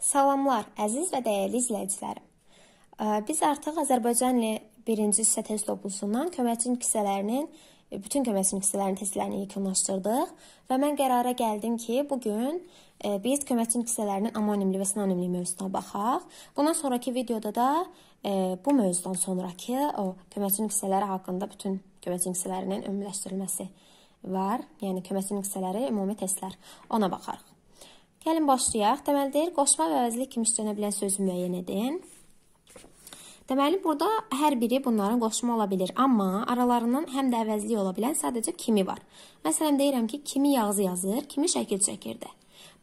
Salamlar, əziz və dəyərli izləyicilərim. Biz artıq Azərbaycanlı birinci hissə test lobusundan köməkçinin hissələrinin e, bütün köməkçinin hissələrinin testlərini yekunlaşdırdıq və mən qərara gəldim ki, bu gün e, biz köməkçinin hissələrinin amonimli və sinonimli mövzusuna baxaq. Bundan sonrakı videoda da e, bu mövzudan sonrakı o köməkçinin hissələri haqqında bütün köməkçinin hissələrinin ümumiləşdirilməsi var. Yəni köməkçinin hissələri ümumi testlər. Ona baxarıq. Gəlin başlayaq. Deməli deyir, qoşma və əvəzlik kimi işlənə bilən sözü müəyyən edin. Deməli burada hər biri bunların qoşumu ola bilər, amma aralarından həm də əvəzlik ola bilən sadəcə kimi var. Məsələn deyirəm ki, kimi yazı yazır, kimi şəkil çəkirdi.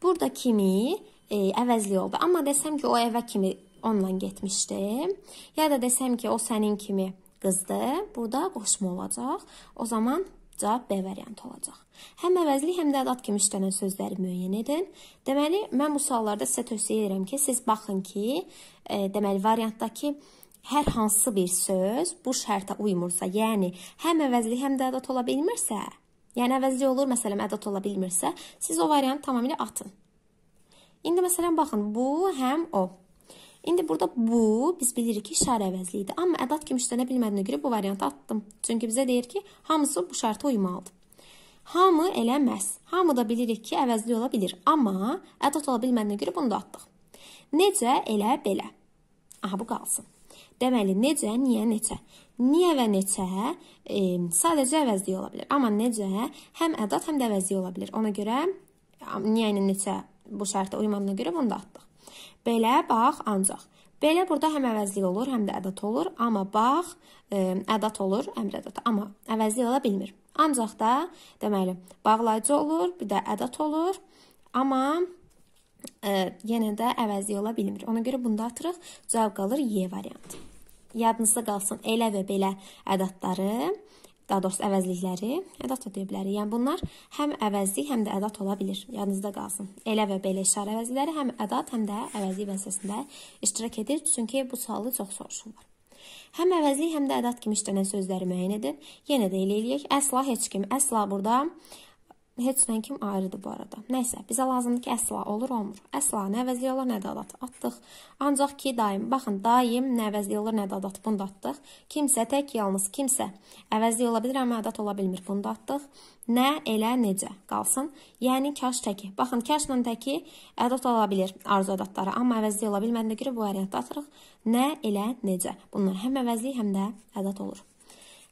Burada kimi e, əvəzlik oldu. Amma desəm ki, o evə kimi onunla getmişdi. Ya da desəm ki, o sənin kimi qızdı. Burada qoşma olacaq. O zaman Cavab B variantı olacaq. Həm əvəzli, həm də ədad kimi işlənən sözləri müəyyən edin. Deməli, mən bu suallarda sizə tövsiyə edirəm ki, siz baxın ki, e, deməli, variantdakı hər hansı bir söz bu şərtə uymursa, yəni həm əvəzli, həm də ədad ola bilmirsə, yəni əvəzli olur, məsələn, ədad ola bilmirsə, siz o variantı tamamilə atın. İndi məsələn baxın, bu həm o İndi burada bu biz bilirik ki, şar əvəzliyidir. Amma ədad kimi işlənə bilmədiyinə görə bu variantı atdım. Çünki bizə deyir ki, hamısı bu şərtə uymalıdır. Hamı eləməz. Hamı da bilirik ki, əvəzli ola bilir. Amma ədad ola bilmədiyinə görə bunu da atdıq. Necə, elə, belə. Aha, bu qalsın. Deməli, necə, niyə, neçə. Niyə və neçə e, sadəcə əvəzli ola bilər. Amma necə həm ədad, həm də əvəzli ola bilər. Ona görə niyə ilə neçə bu şərtə uymadığına görə bunu da atdıq. Belə, bax, ancaq. Belə burada həm əvəzli olur, həm də ədət olur, amma bax, ə, e, ədət olur, əmr ədəti, amma əvəzli ola bilmir. Ancaq da deməli, bağlayıcı olur, bir də ədət olur, amma ə, e, yenə də əvəzli ola bilmir. Ona görə bunu da atırıq. Cavab qalır Y variantı. Yadınızda qalsın elə və belə ədədləri daha doğrusu əvəzlikləri ədat da deyə bilərik. Yəni bunlar həm əvəzlik, həm də ədat ola bilir. Yadınızda qalsın. Elə və belə işarə əvəzlikləri həm ədat, həm də əvəzlik vasitəsində iştirak edir, çünki bu sualı çox soruşurlar. Həm əvəzlik, həm də ədat kimi işlənən sözləri müəyyən edin. Yenə də elə eləyək. Əsla heç kim, əsla burada Heçdən kim ayrıdır bu arada. Nəysə, bizə lazımdır ki, əsla olur, olmur. Əsla nə əvəzliyə olur, nə də adat. Atdıq. Ancaq ki, daim, baxın, daim nə əvəzliyə olur, nə də adat. Bunu da atdıq. Kimsə tək, yalnız kimsə əvəzliyə ola bilər, amma adat ola bilmir. Bunu da atdıq. Nə, elə, necə qalsın. Yəni kaş təki. Baxın, kaşla təki adat ola bilər arzu adatları, amma əvəzliyə ola bilmədiyinə görə bu variantı atırıq. Nə, elə, necə. Bunlar həm əvəzli, həm də adat olur.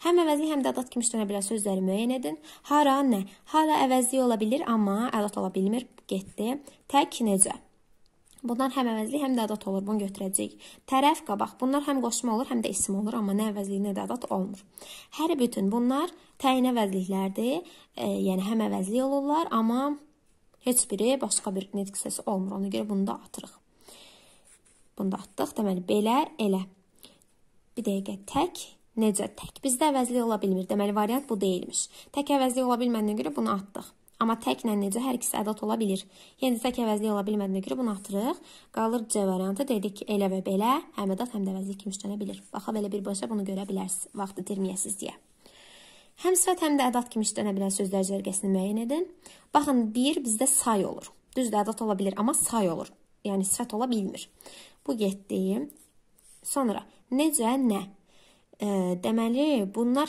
Həm əvəzi, həm də ədat kimi işlənə bilən sözləri müəyyən edin. Hara, nə? Hara əvəzi ola bilir, amma ədat ola bilmir. Getdi. Tək, necə? Bunlar həm əvəzli, həm də ədat olur. Bunu götürəcəyik. Tərəf, qabaq. Bunlar həm qoşma olur, həm də isim olur, amma nə əvəzli, nə də ədat olmur. Hər bütün bunlar təyin əvəzliklərdir. E, yəni həm əvəzli olurlar, amma heç biri başqa bir nitq səsi olmur. Ona görə bunu da atırıq. Bunu da atdıq. Deməli belə, elə. Bir dəqiqə tək Necə? Tək bizdə əvəzli ola bilmir. Deməli variant bu deyilmiş. Tək əvəzli ola bilmədiyinə görə bunu atdıq. Amma təklə necə hər ikisi ədad ola bilir. Yəni tək əvəzli ola bilmədiyinə görə bunu atırıq. Qalır C variantı. Dedik elə və belə həm ədad, həm də əvəzli kimi işlənə bilir. Baxıb elə birbaşa bunu görə bilərsiniz vaxt itirməyəsiz deyə. Həm sifət, həm də ədad kimi işlənə bilən sözlər cərgəsini müəyyən edin. Baxın, 1 bizdə say olur. Düzdür, ədad ola bilir, amma say olur. Yəni sifət ola bilmir. Bu getdi. Sonra necə, nə? deməli bunlar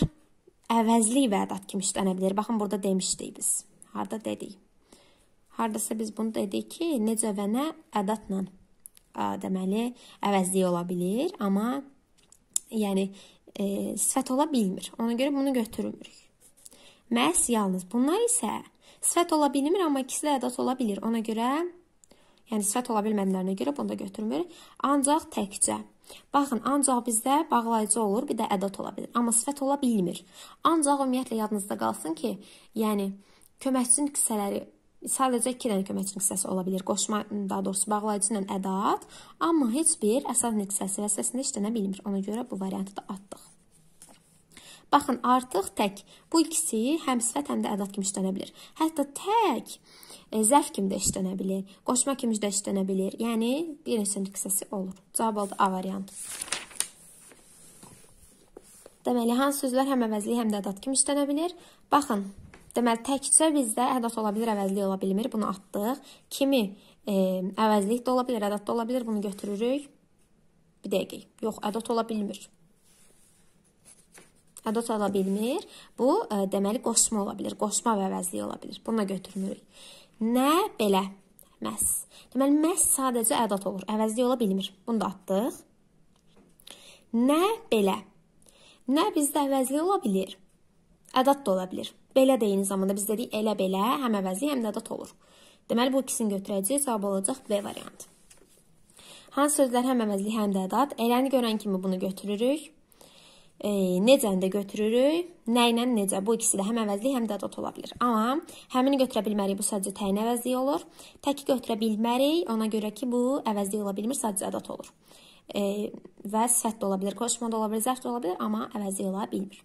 əvəzli vədat kimi işlənə bilər. Baxın burada demişdik biz. Harda dedik? Hardasa biz bunu dedik ki, necə və nə ədatla deməli əvəzli ola bilər, amma yəni e, sifət ola bilmir. Ona görə bunu götürmürük. Məhz yalnız bunlar isə sifət ola bilmir, amma ikisi də ədat ola bilər. Ona görə yəni sifət ola bilmədiklərinə görə bunu da götürmür. Ancaq təkcə Baxın, ancaq bizdə bağlayıcı olur, bir də ədad ola bilər, amma sifət ola bilmir. Ancaq ümumiyyətlə yadınızda qalsın ki, yəni köməkçinin hissələri sadəcə 2 dənə köməkçinin hissəsi ola bilər. Qoşma, daha doğrusu bağlayıcı ilə ədad, amma heç bir əsas hissəsi vəsvəsində işlənə bilmir. Ona görə bu variantı da atdıq. Baxın, artıq tək bu ikisi həm sifət, həm də ədad kimi işlənə bilər. Hətta tək E, zərf kimi də işlənə bilir, qoşma kimi də işlənə bilir. Yəni bir neçə nüksəsi olur. Cavab oldu A variantı. Deməli, hansı sözlər həm əvəzli, həm də ədad kimi işlənə bilir? Baxın, deməli, təkcə bizdə ədad ola bilər, əvəzli ola bilmir. Bunu atdıq. Kimi e, əvəzlik də ola bilər, ədad da ola bilər. Bunu götürürük. Bir dəqiqə. Yox, ədad ola bilmir. Ədad ola bilmir. Bu, e, deməli, qoşma ola bilər. Qoşma və əvəzli ola bilər. Bunu da götürmürük. Nə belə. Məs. Deməli məs sadəcə ədad olur. Əvəzli ola bilmir. Bunu da atdıq. Nə belə. Nə bizdə əvəzli ola bilər. Ədad da ola bilər. Belə də eyni zamanda biz dedik elə belə, həm əvəzli, həm də ədad olur. Deməli bu ikisini götürəcəyik, cavab olacaq B variantı. Hansı sözlər həm əvəzli, həm də ədad? Eləni görən kimi bunu götürürük e, necəni də götürürük. Nə ilə necə? Bu ikisi də həm əvəzli, həm də dot ola bilər. Amma həmini götürə bilmərik. Bu sadəcə təyin əvəzliyi olur. Təki götürə bilmərik. Ona görə ki, bu əvəzli ola bilmir, sadəcə dot olur. E, və sifət də ola bilər, qoşma da ola bilər, zərf də ola bilər, amma əvəzli ola bilmir.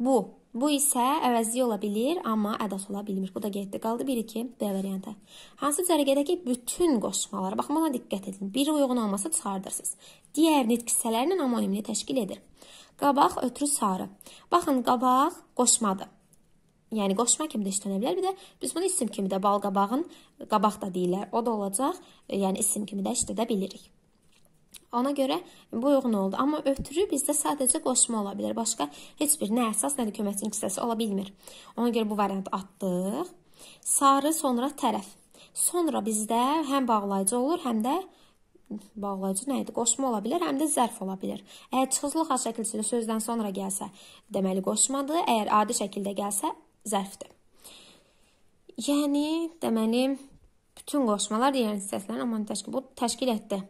Bu, bu isə əvəzli ola bilir, amma ədad ola bilmir. Bu da getdi, qaldı 1 2 B variantı. Hansı cərgədəki bütün qoşmalara baxın, buna diqqət edin. Biri uyğun olmasa çıxardırsınız. Digər nitq hissələrinin homonimliyi təşkil edir. Qabaq ötürü sarı. Baxın, qabaq qoşmadır. Yəni qoşma kimi də işlənə bilər. Bir də biz bunu isim kimi də bal qabağın qabaq da deyirlər. O da olacaq. E, yəni isim kimi də işlədə bilirik. Ona görə bu uyğun oldu. Amma ötürü bizdə sadəcə qoşma ola bilər. Başqa heç bir nə əsas, nə də köməkçinin hissəsi ola bilmir. Ona görə bu variantı atdıq. Sarı sonra tərəf. Sonra bizdə həm bağlayıcı olur, həm də bağlayıcı nə idi? Qoşma ola bilər, həm də zərf ola bilər. Əgər çıxızlı A şəkilçili sözdən sonra gəlsə, deməli qoşmadır. Əgər adi şəkildə gəlsə, zərfdir. Yəni, deməli, bütün qoşmalar digər hissələrin amant təşkil, bu təşkil etdi.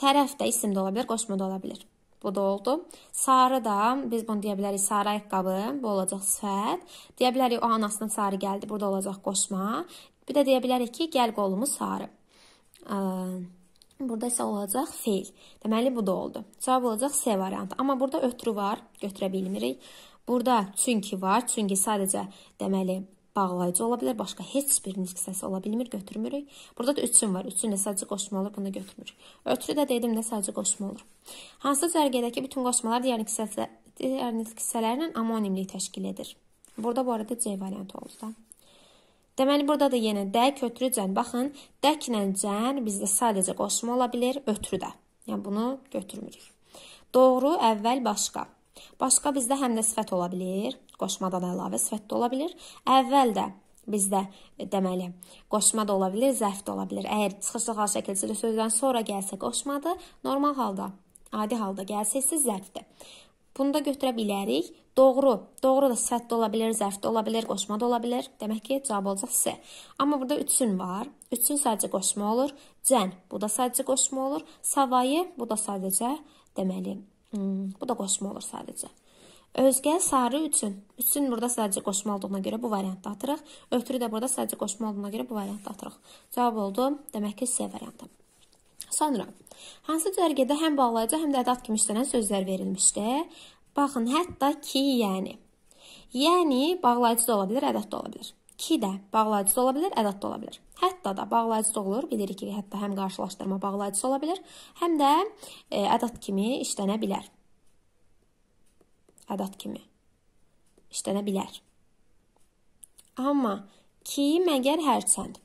Tərəf də isim də ola bilər, qoşma da ola bilər. Bu da oldu. Sarı da, biz bunu deyə bilərik, sarı ayaqqabı, bu olacaq sifət. Deyə bilərik, o anasının sarı gəldi, burada olacaq qoşma. Bir də deyə bilərik ki, gəl qolumuz sarı. Ə Burada isə olacaq feil. Deməli bu da oldu. Cavab olacaq C variantı. Amma burada ötürü var, götürə bilmirik. Burada çünki var, çünki sadəcə deməli bağlayıcı ola bilər, başqa heç birinin hissəsi ola bilmir, götürmürük. Burada da üçün var. Üçün də sadəcə qoşma olur, bunu götürmürük. Ötürü də dedim də sadəcə qoşma olur. Hansı cərgədəki bütün qoşmalar digər hissələrlə, digər hissələrlə amonimlik təşkil edir. Burada bu arada C variantı oldu da. Deməli burada da yenə dək, ötrü, cən. Baxın, dəklə cən bizdə sadəcə qoşma ola bilər, ötrü də. Yəni bunu götürmürük. Doğru, əvvəl, başqa. Başqa bizdə həm də sifət ola bilər, qoşmadan əlavə sifət də ola bilər. Əvvəl də bizdə e, deməli qoşma da ola bilər, zərf də ola bilər. Əgər çıxışlı hal şəkilçili sözdən sonra gəlsə qoşmadır, normal halda, adi halda gəlsə isə zərfdir. Bunu da götürə bilərik. Doğru. Doğru da sifət də ola bilər, zərf də ola bilər, qoşma da ola bilər. Demək ki, cavab olacaq S. Amma burada üçün var. Üçün sadəcə qoşma olur. Cən, bu da sadəcə qoşma olur. Savayı, bu da sadəcə deməli, hmm, bu da qoşma olur sadəcə. Özgə sarı üçün. Üçün burada sadəcə qoşma olduğuna görə bu variantı atırıq. Ötürü də burada sadəcə qoşma olduğuna görə bu variantı atırıq. Cavab oldu. Demək ki, C variantı. Sonra, hansı cərgədə həm bağlayıcı, həm də ədad kimi işlənən sözlər verilmişdi? Baxın, hətta ki, yəni. Yəni bağlayıcı da ola bilər, ədəd də ola bilər. Ki də bağlayıcı da ola bilər, ədəd də ola bilər. Hətta da bağlayıcı olur. Bilirik ki, hətta həm qarşılaşdırma bağlayıcısı ola bilər, həm də e, ədəd kimi işlənə bilər. Ədəd kimi işlənə bilər. Amma ki, məgər hərçənd.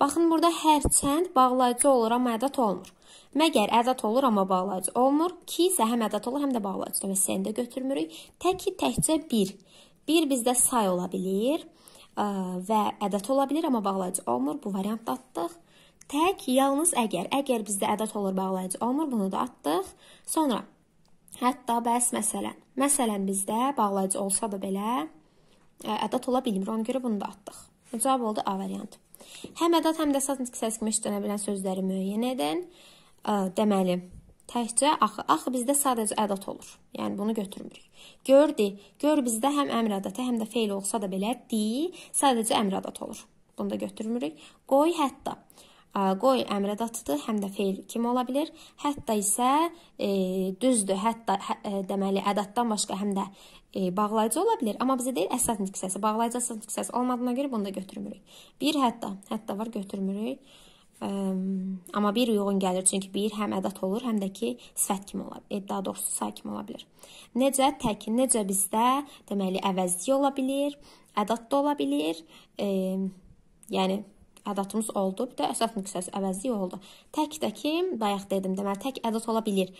Baxın, burada hərçənd bağlayıcı olur, amma ədəd olmur. Məgər əzad olur, amma bağlayıcı olmur ki, isə həm əzad olur, həm də bağlayıcı. Demək, səni də götürmürük. Tək ki, təkcə 1. 1 bizdə say ola bilər e, və ədət ola bilər, amma bağlayıcı olmur. Bu variantı atdıq. Tək yalnız əgər, əgər bizdə ədət olur, bağlayıcı olmur, bunu da atdıq. Sonra hətta bəs məsələn, məsələn bizdə bağlayıcı olsa da belə e, ədət ola bilmir. Ona görə bunu da atdıq. Cavab oldu A variantı. Həm ədad, həm də satın kisəsi kimi işlənə bilən sözləri müəyyən edin deməli, təkcə axı axı bizdə sadəcə ədad olur. Yəni bunu götürmürük. Gördü. Gör bizdə həm əmr ədatı, həm də feil olsa da belə di, sadəcə əmr ədatı olur. Bunu da götürmürük. Qoy hətta qoy əmr ədatıdır, həm də feil kimi ola bilər. Hətta isə e, düzdür, hətta hə, e, deməli ədatdan başqa həm də e, bağlayıcı ola bilər, amma bizə deyil əsas nitqisəsi, bağlayıcı əsas nitqisəsi olmadığına görə bunu da götürmürük. Bir hətta, hətta var götürmürük. Ehm, amma bir uyğun gəlir, çünki bir həm ədət olur, həm də ki, sifət kimi ola bilər, e, daha doğrusu say kimi ola bilər. Necə təkin, necə bizdə deməli əvəzli ola bilər, ədad da ola bilər. E, ehm, yəni ədadımız oldu, bir də əsas nüqsəs əvəzli oldu. Tək də ki, bayaq dedim, deməli tək ədad ola bilər.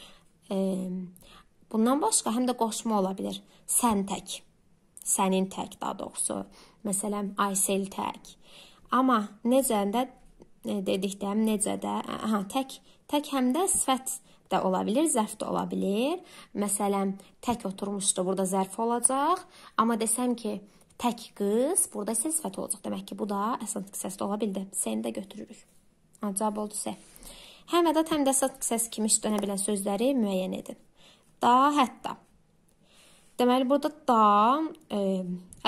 E, ehm, bundan başqa həm də qoşma ola bilər. Sən tək, sənin tək daha doğrusu. Məsələn, Aysel tək. Amma necə də dedikdə necə də, aha, tək tək həm də sifət də ola bilər, zərf də ola bilər. Məsələn, tək oturmuşdu, burada zərf olacaq, amma desəm ki, tək qız, burada isə sifət olacaq. Demək ki, bu da əsas hissəsi də ola bildi. Səni də götürürük. Cavab oldu S. Həm ədat, həm də əsas hissəsi kimi işlənə bilən sözləri müəyyən edin. Da, hətta. Deməli, burada da e,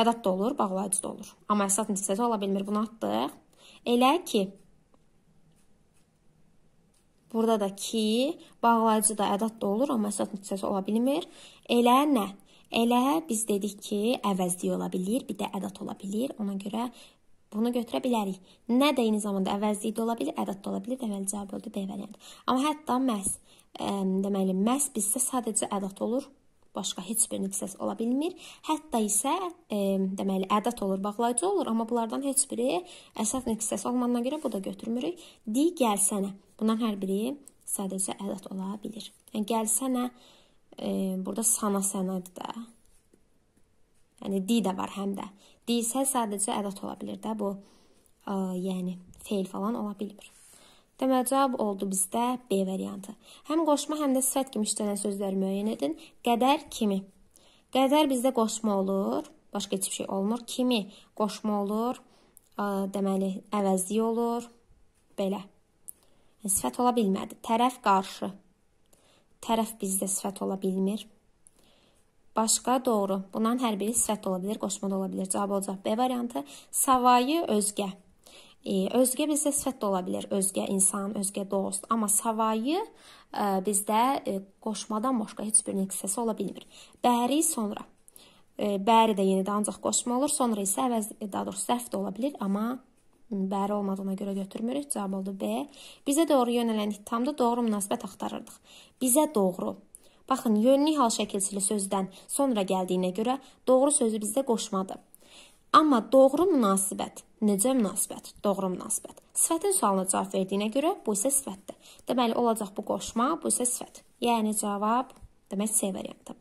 ədad da olur, bağlayıcı da olur. Amma əsas hissəsi ola bilmir, bunu atdıq. Elə ki, Burada da ki, bağlayıcı da ədad da olur, amma əsas nəticəsi ola bilmir. Elə nə? Elə biz dedik ki, əvəzli ola bilir, bir də ədad ola bilir. Ona görə bunu götürə bilərik. Nə də eyni zamanda əvəzli də ola bilir, ədad da ola bilir. Deməli cavab oldu B variantı. Amma hətta məhz, ə, deməli məhz bizdə sadəcə ədad olur başqa heç bir nəticəsi ola bilmir. Hətta isə e, deməli ədət olur, bağlayıcı olur, amma bunlardan heç biri əsas nəticəsi olmadığına görə bu da götürmürük. Di gəlsənə. Bunların hər biri sadəcə ədət ola bilir. Yəni gəlsənə e, burada sana sənədir də. Yəni di də var həm də. Di isə sadəcə ədət ola bilər də bu. E, yəni feil falan ola bilmir. Deməli cavab oldu bizdə B variantı. Həm qoşma, həm də sifət kimi işlənən sözləri müəyyən edin. Qədər kimi. Qədər bizdə qoşma olur, başqa heç bir şey olmur. Kimi qoşma olur, deməli əvəzli olur. Belə. Yəni sifət ola bilmədi. Tərəf qarşı. Tərəf bizdə sifət ola bilmir. Başqa doğru. Bunların hər biri sifət ola bilər, qoşma da ola bilər. Cavab olacaq B variantı. Savayı özgə. E, özgə bizdə sifət də ola bilər, özgə insan, özgə dost, amma savayı e, bizdə e, qoşmadan başqa heç bir hissəsi ola bilmir. Bəri sonra. Bəri də yenidən ancaq qoşma olur, sonra isə əvəz daha doğrusu səhv də ola bilər, amma bəri olmadığına görə götürmürük. Cavab oldu B. Bizə doğru yönələn ittihamda doğru münasibət axtarırdıq. Bizə doğru. Baxın, yönlü hal şəkilçili sözdən sonra gəldiyinə görə doğru sözü bizdə qoşmadı. Amma doğru münasibət necə münasibət? Doğru münasibət. Sifətin sualına cavab verdiyinə görə bu isə sifətdir. Deməli olacaq bu qoşma, bu isə sifət. Yəni cavab demək C variantı.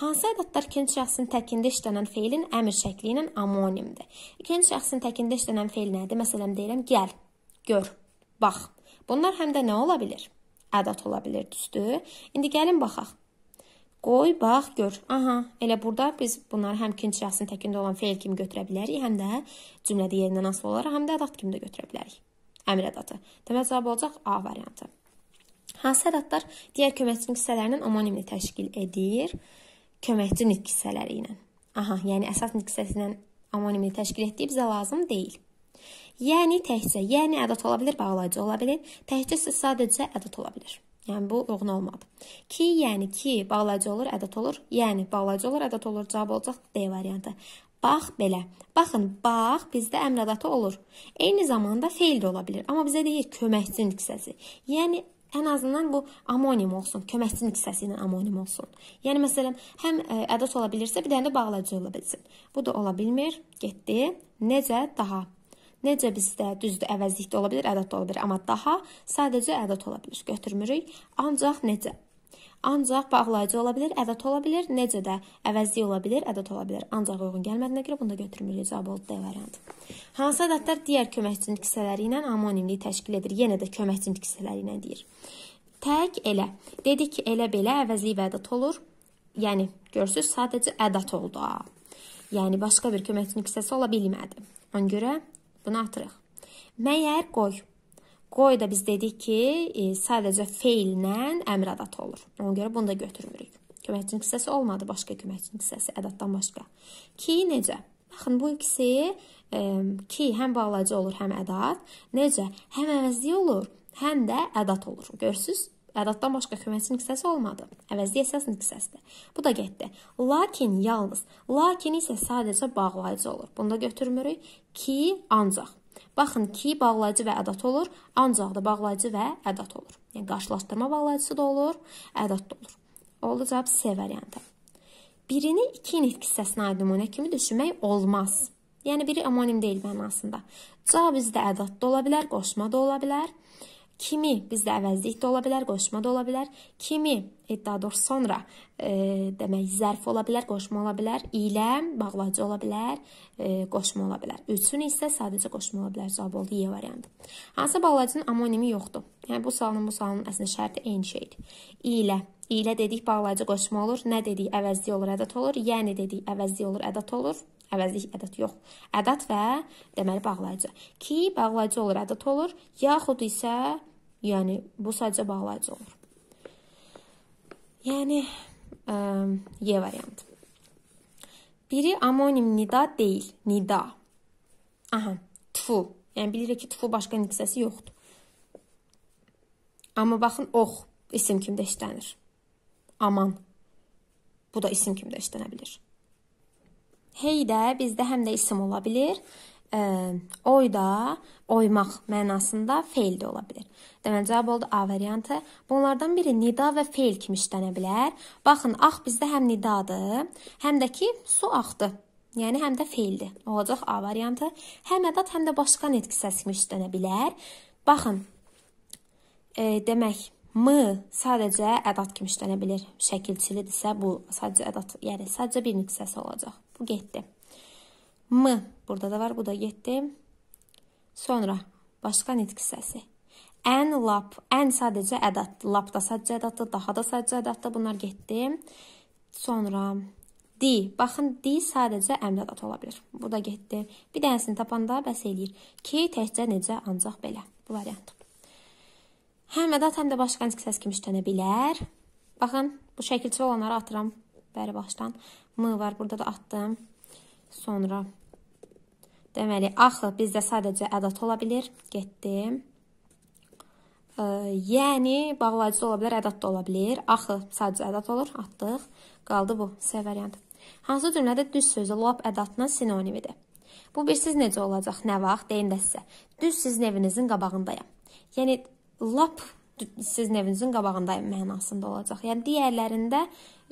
Hansı ədədlər ikinci şəxsin təkində işlənən feilin əmr şəkli ilə amonimdir? İkinci şəxsin təkində işlənən feil nədir? Məsələn deyirəm gəl, gör, bax. Bunlar həm də nə ola bilər? Ədad ola bilər, düzdür? İndi gəlin baxaq. Qoy, bax, gör. Aha, elə burada biz bunları həm ikinci şəxsin təkində olan feil kimi götürə bilərik, həm də cümlədə yerindən asılı olaraq, həm də adat kimi də götürə bilərik. Əmr ədatı. Demək cavab olacaq A variantı. Hansı ədatlar digər köməkçilik hissələrinin omonimini təşkil edir? Köməkçi nitq hissələri ilə. Aha, yəni əsas nitq hissəsi ilə omonimini təşkil etdiyi bizə lazım deyil. Yəni təkcə, yəni ədat ola bilər, bağlayıcı ola bilər. Təkcə sadəcə ədat ola bilər. Yəni bu doğru olmadı. Ki, yəni ki bağlayıcı olur, ədət olur. Yəni bağlayıcı olur, ədət olur. Cavab olacaq D variantı. Bax belə. Baxın, bax bizdə əmr ədatı olur. Eyni zamanda feil də ola bilər, amma bizə deyir köməkçi nüksəsi. Yəni ən azından bu amonim olsun, köməkçi nüksəsi ilə amonim olsun. Yəni məsələn, həm e, ədət ola bilirsə, bir dənə də bağlayıcı ola bilsin. Bu da ola bilmir. Getdi. Necə daha Necə bizdə düzdür, əvəzlik də ola bilər, ədad da ola bilər, amma daha sadəcə ədad ola bilər. Götürmürük. Ancaq necə? Ancaq bağlayıcı ola bilər, ədad ola bilər, necə də əvəzli ola bilər, ədad ola bilər. Ancaq uyğun gəlmədiyinə görə bunu da götürmürük. Cavab oldu D variantı. Hansı ədədlər digər köməkçilik hissələri ilə amonimlik təşkil edir? Yenə də köməkçilik hissələri ilə deyir. Tək elə. Dedik ki, elə belə əvəzli və ədad olur. Yəni görürsüz, sadəcə ədad oldu. Ha. Yəni başqa bir köməkçilik hissəsi ola bilmədi. Ona görə Bunu atırıq. Məyər qoy. Qoy da biz dedik ki, e, sadəcə feillə əmr ədatı olur. Ona görə bunu da götürmürük. Köməkçinin hissəsi olmadı, başqa köməkçinin hissəsi ədatdan başqa. Ki necə? Baxın bu ikisi e, ki həm bağlayıcı olur, həm ədat. Necə? Həm əvəzli olur, həm də ədat olur. Görürsüz? Ədatdan başqa köməkçinin hissəsi olmadı. Əvəzli əsasın hissəsidir. Bu da getdi. Lakin yalnız lakin isə sadəcə bağlayıcı olur. Bunu da götürmürük. Ki ancaq. Baxın ki bağlayıcı və ədat olur, ancaq da bağlayıcı və ədat olur. Yəni qarşılaşdırma bağlayıcısı da olur, ədat da olur. Oldu cavab C variantı. Birini iki nitq hissəsinə aid nümunə kimi düşünmək olmaz. Yəni biri amonim deyil mənasında. Cavab bizdə ədat da ola bilər, qoşma da ola bilər kimi bizdə əvəzlik də ola bilər, qoşma da ola bilər, kimi, e, daha doğrusu sonra e, demək zərf ola bilər, qoşma ola bilər, ilə bağlacı ola bilər, e, qoşma ola bilər. Üçün isə sadəcə qoşma ola bilər. Cavab oldu E variantı. Hansı bağlacının amonimi yoxdur? Yəni bu sualın bu sualın əslində şərti eyni şeydir. İ ilə İlə dedik bağlayıcı qoşma olur. Nə dedik əvəzli olur, ədət olur. Yəni dedik əvəzli olur, ədət olur. Əvəzlik ədət yox. Ədət və deməli bağlayıcı. Ki bağlayıcı olur, ədət olur. Yaxud isə Yəni bu sadəcə bağlayıcı olur. Yəni ə, Y variantı. Biri amonim nida deyil, nida. Aha, tfu. Yəni bilirik ki, tfu başqa niksəsi yoxdur. Amma baxın, ox isim kimdə işlənir. Aman. Bu da isim kimdə işlənə bilir. Hey də bizdə həm də isim ola bilir, oy da oymaq mənasında feil də ola bilər. Deməli cavab oldu A variantı. Bunlardan biri nida və feil kimi işlənə bilər. Baxın, ax bizdə həm nidadır, həm də ki su axdı. Yəni həm də feildir. Olacaq A variantı. Həm ədat, həm də başqa nitq səsi kimi işlənə bilər. Baxın. E, demək M sadəcə ədat kimi işlənə bilər. Şəkilçilidirsə bu sadəcə ədat, yəni sadəcə bir nitq səsi olacaq. Bu getdi. M burada da var, bu da 7. Sonra başqa nitq hissəsi. Ən lap, ən sadəcə ədad, lap da sadəcə ədaddır, daha da sadəcə ədaddır. Bunlar getdi. Sonra di. Baxın, di sadəcə əmr ədatı ola bilər. Bu da getdi. Bir dənəsini tapanda bəs eləyir. Ki təkcə necə, ancaq belə. Bu variantdır. Həm ədat, həm də başqa nitq səs kimi işlənə bilər. Baxın, bu şəkilçi olanları atıram bəri başdan. M var, burada da atdım. Sonra Deməli, axı bizdə sadəcə ədat ola bilir. Getdi. E, yəni, bağlayıcı ola bilər, ədat da ola bilir. Axı sadəcə ədat olur, atdıq. Qaldı bu, S variantı. Hansı cümlədə düz sözü lap ədatla sinonimidir? Bu birsiz necə olacaq, nə vaxt? Deyim də sizə. Düz sizin evinizin qabağındayam. Yəni, lap sizin evinizin qabağındayım mənasında olacaq. Yəni, digərlərində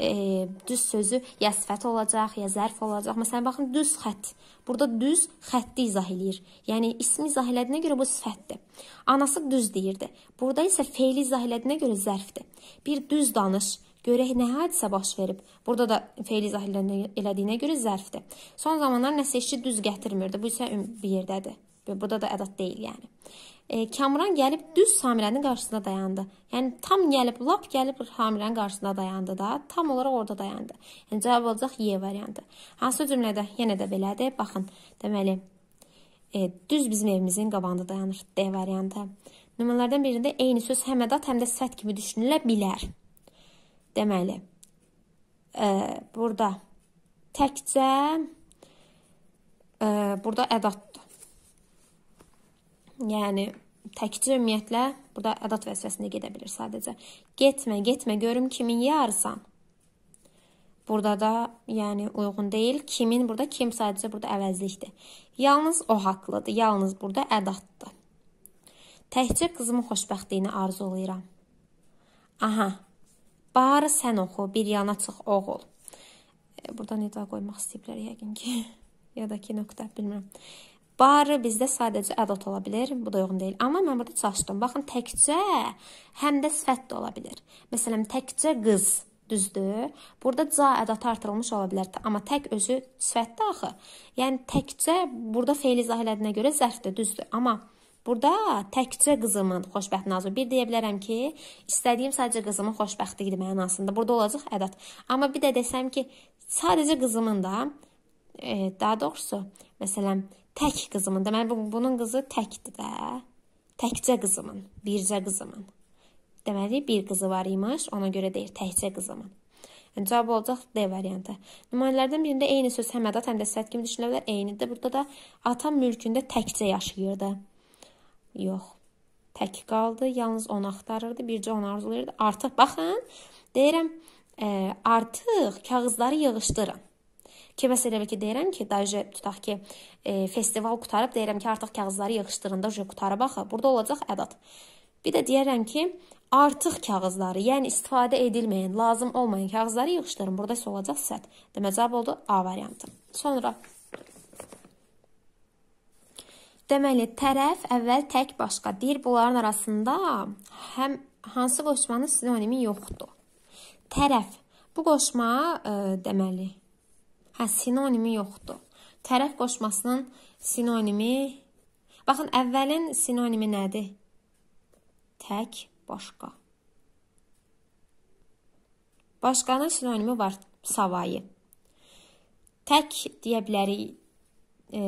e, düz sözü ya sifət olacaq, ya zərf olacaq. Məsələn, baxın, düz xətt. Burada düz xətti izah eləyir. Yəni ismi izah elədiyinə görə bu sifətdir. Anası düz deyirdi. Burada isə feili izah elədiyinə görə zərfdir. Bir düz danış. Görək nə hadisə baş verib. Burada da feili izah elədiyinə görə zərfdir. Son zamanlar nəsə işçi düz gətirmirdi. Bu isə bir yerdədir. Burada da ədad deyil, yəni e, Kamran gəlib düz Samirənin qarşısına dayandı. Yəni tam gəlib, lap gəlib Samirənin qarşısına dayandı da, tam olaraq orada dayandı. Yəni cavab olacaq Y variantı. Hansı cümlədə yenə də belədir. Baxın, deməli, e, düz bizim evimizin qabağında dayanır D variantı. Nümunələrdən birində eyni söz həm ədat, həm də sifət kimi düşünülə bilər. Deməli, e, burada təkcə e, burada ədatdır. Yəni təkcə ümumiyyətlə burada ədat vəzifəsində gedə bilir sadəcə. Getmə, getmə, görüm kimin yarısan. Burada da yəni uyğun deyil. Kimin burada kim sadəcə burada əvəzlikdir. Yalnız o haqlıdır. Yalnız burada ədatdır. Təkcə qızımın xoşbəxtliyini arzulayıram. Aha. Barı sən oxu, bir yana çıx oğul. E, burada nida qoymaq istəyiblər yəqin ki. ya da ki nöqtə bilmirəm. Barı bizdə sadəcə add ola bilər. Bu da uyğun deyil. Amma mən burada çalışdım. Baxın, təkcə həm də sifət də ola bilər. Məsələn, təkcə qız Düzdür? Burada ca ədatı artırılmış ola bilər, amma tək özü sifətdir axı. Yəni təkcə burada feil izah elədiyinə görə zərfdir, düzdür? Amma Burada təkcə qızımın xoşbəxt nazı. Bir deyə bilərəm ki, istədiyim sadəcə qızımın xoşbəxti idi mənasında. Burada olacaq ədad. Amma bir də desəm ki, sadəcə qızımın da, e, daha doğrusu, məsələn, Tək qızımın. Deməli bunun qızı təkdir də. Təkcə qızımın, bircə qızımın. Deməli bir qızı var imiş, ona görə deyir təkcə qızımın. Yəni cavab olacaq D variantı. Nümunələrdən birində eyni söz həm ədad, həm də sifət kimi düşünülə bilər. Eynidir. Burada da atam mülkündə təkcə yaşayırdı. Yox. Tək qaldı, yalnız onu axtarırdı, bircə onu arzulayırdı. Artıq baxın, deyirəm, ə, e, artıq kağızları yığışdırın. Kiməsə elə ki deyirəm ki, dayıca tutaq ki, e, festival qutarıb deyirəm ki, artıq kağızları yığışdırında uje qutara baxa. Burada olacaq ədad. Bir də deyirəm ki, artıq kağızları, yəni istifadə edilməyən, lazım olmayan kağızları yığışdırın. Burada isə olacaq sət. Demə cavab oldu A variantı. Sonra Deməli, tərəf əvvəl tək başqa. Deyir, bunların arasında həm hansı qoşmanın sinonimi yoxdur. Tərəf. Bu qoşma, ə, e, deməli, Hə, sinonimi yoxdur. Tərəf qoşmasının sinonimi Baxın, əvvəlin sinonimi nədir? Tək, başqa. Başqanın sinonimi var, savayı. Tək deyə bilərik. E,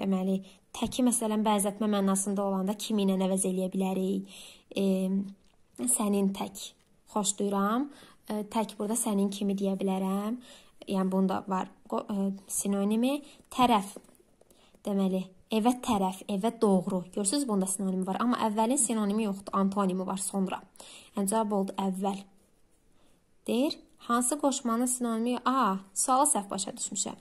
deməli, təki məsələn bəzətmə mənasında olanda kimi ilə əvəz eləyə bilərik. E, sənin tək xoşlayıram. E, tək burada sənin kimi deyə bilərəm yəni bunda var e, sinonimi tərəf deməli evə tərəf, evə doğru. Görürsüz, bunda sinonimi var, amma əvvəlin sinonimi yoxdur, antonimi var sonra. Yəni cavab oldu əvvəl. Deyir, hansı qoşmanın sinonimi? A, suala səhv başa düşmüşəm.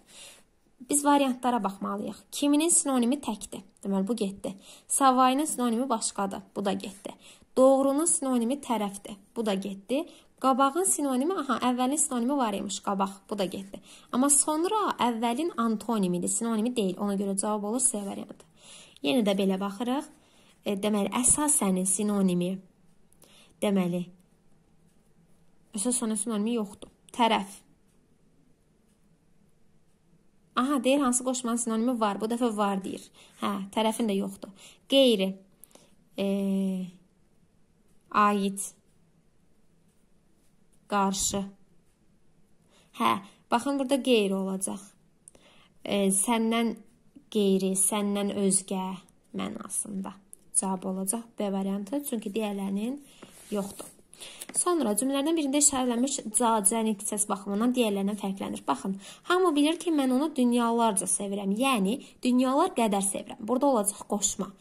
Biz variantlara baxmalıyıq. Kiminin sinonimi təkdir. Deməli bu getdi. Savayının sinonimi başqadır. Bu da getdi. Doğrunun sinonimi tərəfdir. Bu da getdi. Qabağın sinonimi, aha, əvvəlin sinonimi var imiş, qabaq. Bu da getdi. Amma sonra əvvəlin antonimidir, sinonimi deyil. Ona görə cavab olur C variantı. Yenə də belə baxırıq. E, deməli, əsasənin sinonimi deməli əsasən sinonimi yoxdur. Tərəf. Aha, deyir hansı qoşmanın sinonimi var. Bu dəfə var deyir. Hə, tərəfin də yoxdur. Qeyri. E, ait qarşı. Hə, baxın burada qeyri olacaq. E, səndən qeyri, səndən özgə mənasında cavab olacaq B variantı, çünki digərlərinin yoxdur. Sonra cümlələrdən birində işarələnmiş cazən ixtisas baxımından digərlərindən fərqlənir. Baxın, hamı bilir ki, mən onu dünyalarca sevirəm. Yəni dünyalar qədər sevirəm. Burada olacaq qoşma.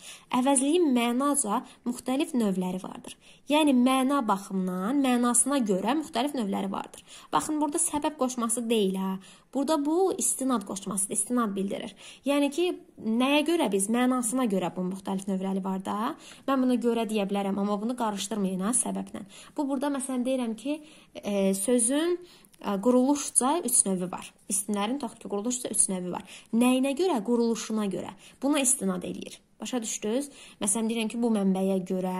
Əvəzliyin mənaca müxtəlif növləri vardır. Yəni məna baxımından, mənasına görə müxtəlif növləri vardır. Baxın, burada səbəb qoşması deyil ha. Hə. Burada bu istinad qoşmasıdır, istinad bildirir. Yəni ki, nəyə görə biz mənasına görə bu müxtəlif növləri var da. Mən buna görə deyə bilərəm, amma bunu qarışdırmayın ha hə, səbəblə. Bu burada məsələn deyirəm ki, e, sözün e, quruluşca 3 növü var. İstinlərin təxkiki quruluşca 3 növü var. Nəyinə görə? Quruluşuna görə. Buna istinad eləyir. Başa düşdünüz? Məsələn deyirəm ki, bu mənbəyə görə,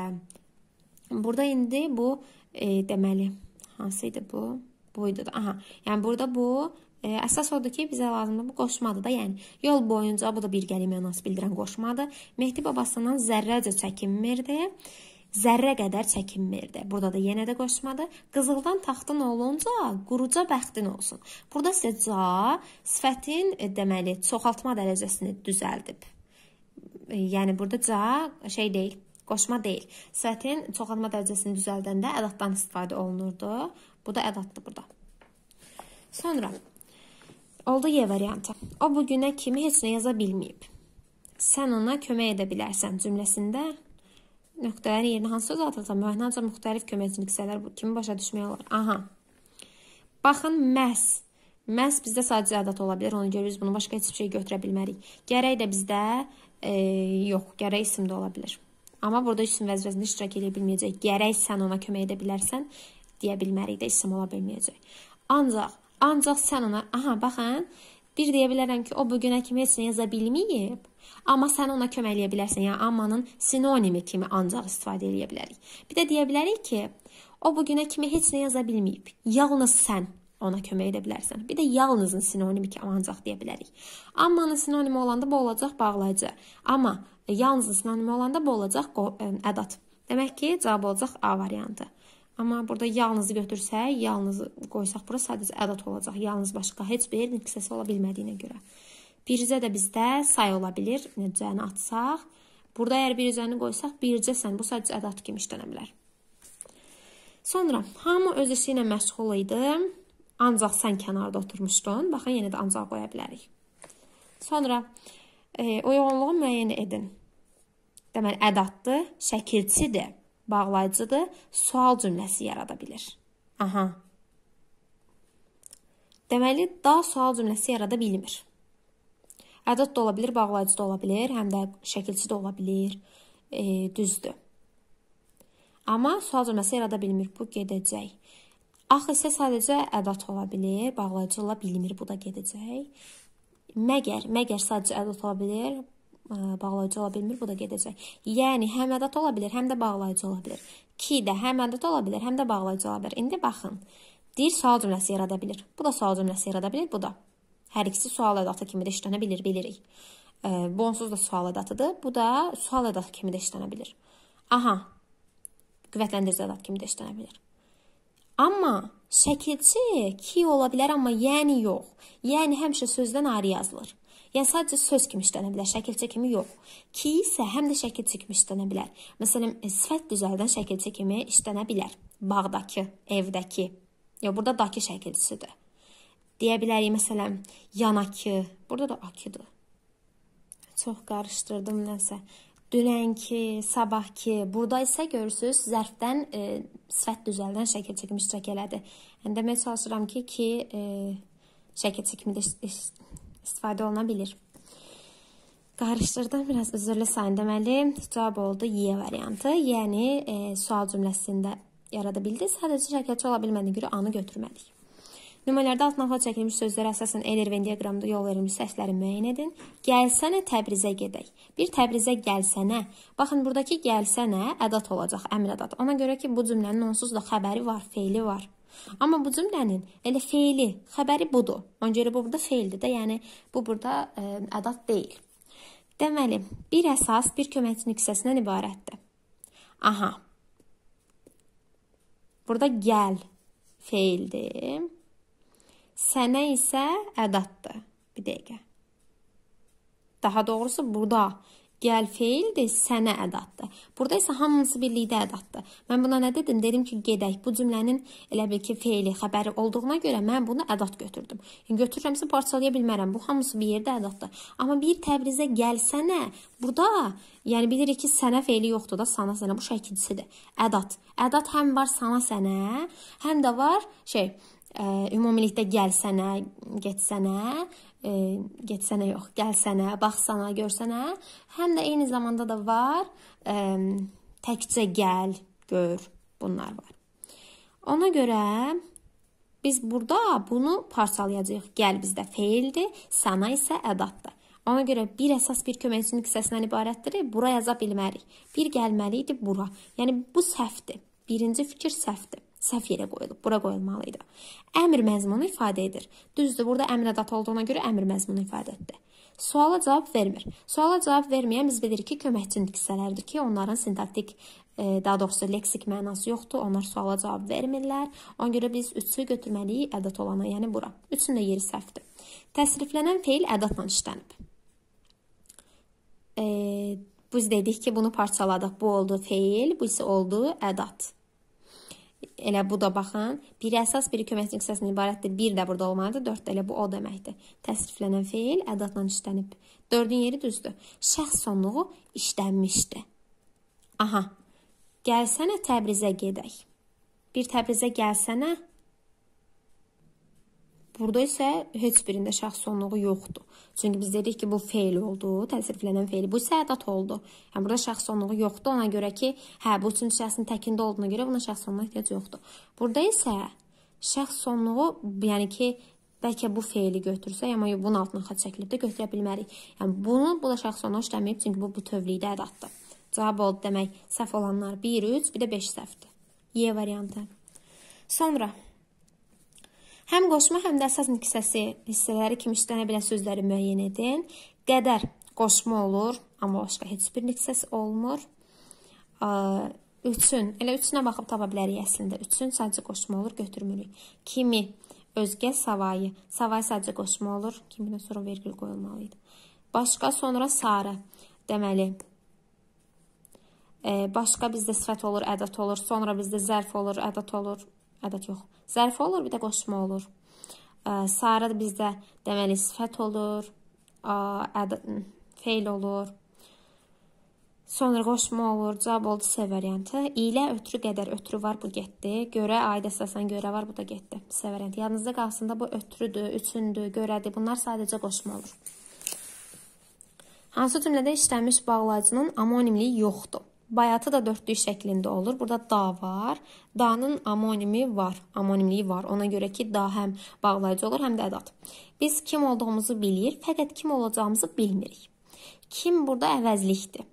Burada indi bu e, deməli hansı idi bu? Bu idi da. Aha. Yəni burada bu Ə, e, əsas odur ki, bizə lazımdır bu qoşmadır da, yəni yol boyunca bu da birgəlik mənası bildirən qoşmadır. Mehdi babasından zərrəcə çəkinmirdi. Zərrə qədər çəkinmirdi. Burada da yenə də qoşmadı. Qızıldan taxtın olunca quruca bəxtin olsun. Burada sizə ca sifətin e, deməli çoxaltma dərəcəsini düzəldib. E, yəni burada ca şey deyil, Qoşma deyil. Sifətin çoxaltma dərəcəsini düzəldəndə ədatdan istifadə olunurdu. Bu da ədatdır burada. Sonra oldu Y variantı. O bu günə kimi heç nə yaza bilməyib. Sən ona kömək edə bilərsən cümləsində nöqtələrin yerinə hansı söz atılsa, məhnacə müxtəlif köməkçilik hissələr bu kimi başa düşmək olar. Aha. Baxın, məhz Məhz bizdə sadəcə ədad ola bilər. Ona görə biz bunu başqa heç bir şey götürə bilmərik. Gərək də bizdə e, yox, gərək isim də ola bilər. Amma burada işin vəzifəsində iştirak edə bilməyəcək. Gərək sən ona kömək edə bilərsən deyə bilmərik də işim ola bilməyəcək. Ancaq ancaq sən ona, aha baxın, bir deyə bilərəm ki, o bu günə kimi heç nə yaza bilməyib, amma sən ona kömək eləyə bilərsən. Yəni ammanın sinonimi kimi ancaq istifadə eləyə bilərik. Bir də deyə bilərik ki, o bu günə kimi heç nə yaza bilməyib. Yalnız sən ona kömək edə bilərsən. Bir də yalnızın sinonimi kimi ancaq deyə bilərik. Ammanın sinonimi olanda bu olacaq bağlayıcı. Amma Yalnız sinonimi olanda bu olacaq ədat. E, Demək ki, cavab olacaq A variantı. Amma burada yalnızı götürsək, yalnızı qoysaq bura sadəcə ədat olacaq. Yalnız başqa heç bir nüksəsi ola bilmədiyinə görə. Bircə də bizdə say ola bilir. Necəni atsaq, burada əgər bircəni qoysaq, bircəsən bu sadəcə ədat kimi işlənə bilər. Sonra hamı öz işi ilə məşğul idi. Ancaq sən kənarda oturmuşdun. Baxın, yenə də ancaq qoya bilərik. Sonra e, eh, uyğunluğu müəyyən edin. Deməli, ədatdır, şəkilçidir, bağlayıcıdır, sual cümləsi yarada bilir. Aha. Deməli, da sual cümləsi yarada bilmir. Ədad da ola bilər, bağlayıcı da ola bilər, həm də şəkilçi də ola bilər. E, eh, düzdür. Amma sual cümləsi yarada bilmir. Bu gedəcək. Ax isə sadəcə ədad ola bilər, bağlayıcı ola bilmir. Bu da gedəcək. Məgər, məgər sadəcə ədad ola bilər, e, bağlayıcı ola bilmir, bu da gedəcək. Yəni həm ədad ola bilər, həm də bağlayıcı ola bilər. Ki də həm ədad ola bilər, həm də bağlayıcı ola bilər. İndi baxın. Deyir sual cümləsi yarada bilir. Bu da sual cümləsi yarada bilir, bu da. Hər ikisi sual ədatı kimi də işlənə bilir, bilirik. E, bu onsuz da sual ədatıdır. Bu da sual ədatı kimi də işlənə bilir. Aha. Qüvvətlendirici ədat kimi də işlənə bilir. Amma şəkilçi ki ola bilər, amma yəni yox. Yəni həmişə sözdən ayrı yazılır. Yəni sadəcə söz kimi işlənə bilər, şəkilçi kimi yox. Ki isə həm də şəkilçi kimi işlənə bilər. Məsələn, e, sifət düzəldən şəkilçi kimi işlənə bilər. Bağdakı, evdəki. Ya burada dakı şəkilçisidir. Deyə bilərik məsələn, yanakı. Burada da akıdır. Çox qarışdırdım nəsə dünənki, sabahki, burada isə görürsüz zərfdən e, sifət düzəldən şəkil çəkmiş çəkələdi. Yəni demək çalışıram ki, ki e, şəkil çəkimində istifadə oluna bilir. Qarışdırdım, biraz üzrlü sayın deməli, cavab oldu Y variantı. Yəni e, sual cümləsində yarada bildi. Sadəcə şəkilçi ola bilmədiyi görə anı götürmədik. Nümunələrdə altdan xod çəkilmiş sözlərə əsasən Ellervin diaqramında yol verilmiş səsləri müəyyən edin. Gəlsənə Təbrizə gedək. Bir Təbrizə gəlsənə. Baxın, burdakı gəlsənə ədat olacaq, əmr ədat. Ona görə ki, bu cümlənin onsuz da xəbəri var, feili var. Amma bu cümlənin elə feili, xəbəri budur. Ona görə bu burada feildir də, yəni bu burada ə, e, ədat deyil. Deməli, bir əsas bir köməkçinin hissəsindən ibarətdir. Aha. Burada gəl feildir. Sənə isə ədatdır. Er bir dəqiqə. Daha doğrusu burada gəl feildir, er sənə ədatdır. Burada isə hamısı birlikdə ədatdır. Er mən buna nə dedim? Dedim ki, gedək. Bu cümlənin elə bil ki, feili xəbəri olduğuna görə mən bunu ədat götürdüm. Yəni götürürəmsə parçalaya bilmərəm. Bu hamısı bir yerdə ədatdır. Amma bir Təbrizə gəlsənə, burada yəni bilirik ki, sənə feili yoxdur da, sana sənə bu şəkilcisidir. Ədat. Ədat həm var sana sənə, həm də var şey, ümumilikdə gəlsənə, getsənə, e, getsənə yox, gəlsənə, baxsana, görsənə, həm də eyni zamanda da var, e, təkcə gəl, gör, bunlar var. Ona görə biz burada bunu parçalayacağıq. Gəl bizdə feildir, sana isə ədatdır. Ona görə bir əsas bir köməkçilik hissəsindən ibarətdir. Bura yaza bilmərik. Bir gəlməli idi bura. Yəni bu səhvdir. Birinci fikir səhvdir səhv yerə qoyulub, bura qoyulmalı idi. Əmr məzmunu ifadə edir. Düzdür, burada əmr ədat olduğuna görə əmr məzmunu ifadə etdi. Suala cavab vermir. Suala cavab verməyən biz bilirik ki, köməkçi nitqisələrdir ki, onların sintaktik e, daha doğrusu leksik mənası yoxdur. Onlar suala cavab vermirlər. Ona görə biz 3-ü götürməliyik ədat olana, yəni bura. 3-ün də yeri səhvdir. Təsriflənən feil ədatla işlənib. E, biz dedik ki, bunu parçaladıq. Bu oldu feil, bu isə oldu ədat. Elə bu da baxın, bir əsas, biri kömək nüqsəsindən ibarətdir. Bir də burada olmalıdır. 4 də elə bu o deməkdir. Təsriflənən feil ədatla işlənib. 4-ün yeri düzdür. Şəxs sonluğu işlənmişdi. Aha. Gəlsənə Təbrizə gedək. Bir Təbrizə gəlsənə Burada isə heç birində şəxs sonluğu yoxdur. Çünki biz dedik ki, bu feil oldu, təsriflənən feil. Bu isə ədat oldu. Yəni burada şəxs sonluğu yoxdur. Ona görə ki, hə, bu üçüncü şəxsin təkində olduğuna görə buna şəxs sonluğuna ehtiyac yoxdur. Burada isə şəxs sonluğu, yəni ki, bəlkə bu feili götürsək, amma bunun altına xətt çəkilib də götürə bilmərik. Yəni bunu bu da şəxs sonluğu işləməyib, çünki bu bütövlükdə ədatdır. Cavab oldu demək. Səhv olanlar 1, 3, bir də 5 səhvdir. Y variantı. Sonra Həm qoşma, həm də əsas nüksəsi hissələri kimi işlənə bilən sözləri müəyyən edin. Qədər qoşma olur, amma başqa heç bir nüksəsi olmur. Üçün, elə üçünə baxıb tapa bilərik əslində. Üçün sadəcə qoşma olur, götürmürük. Kimi, özgə, savayı. Savayı sadəcə qoşma olur, kiminə sonra vergül qoyulmalı idi. Başqa, sonra sarı. Deməli, başqa bizdə sifət olur, ədət olur, sonra bizdə zərf olur, ədət olur, ədəd hə, yox. Zərfi olur, bir də qoşma olur. Sarı bizdə deməli sifət olur, ədəd feil olur. Sonra qoşma olur, cavab oldu C variantı. İlə ötürü qədər ötürü var, bu getdi. Görə aid əsasən görə var, bu da getdi. C variantı. Yadınızda qalsın da bu ötürüdür, üçündür, görədir. Bunlar sadəcə qoşma olur. Hansı cümlədə işlənmiş bağlacının amonimliyi yoxdur? Bayatı da dördlük şəklində olur. Burada da var. Danın amonimi var. Amonimliyi var. Ona görə ki, da həm bağlayıcı olur, həm də ədat. Biz kim olduğumuzu bilir, fəqət kim olacağımızı bilmirik. Kim burada əvəzlikdir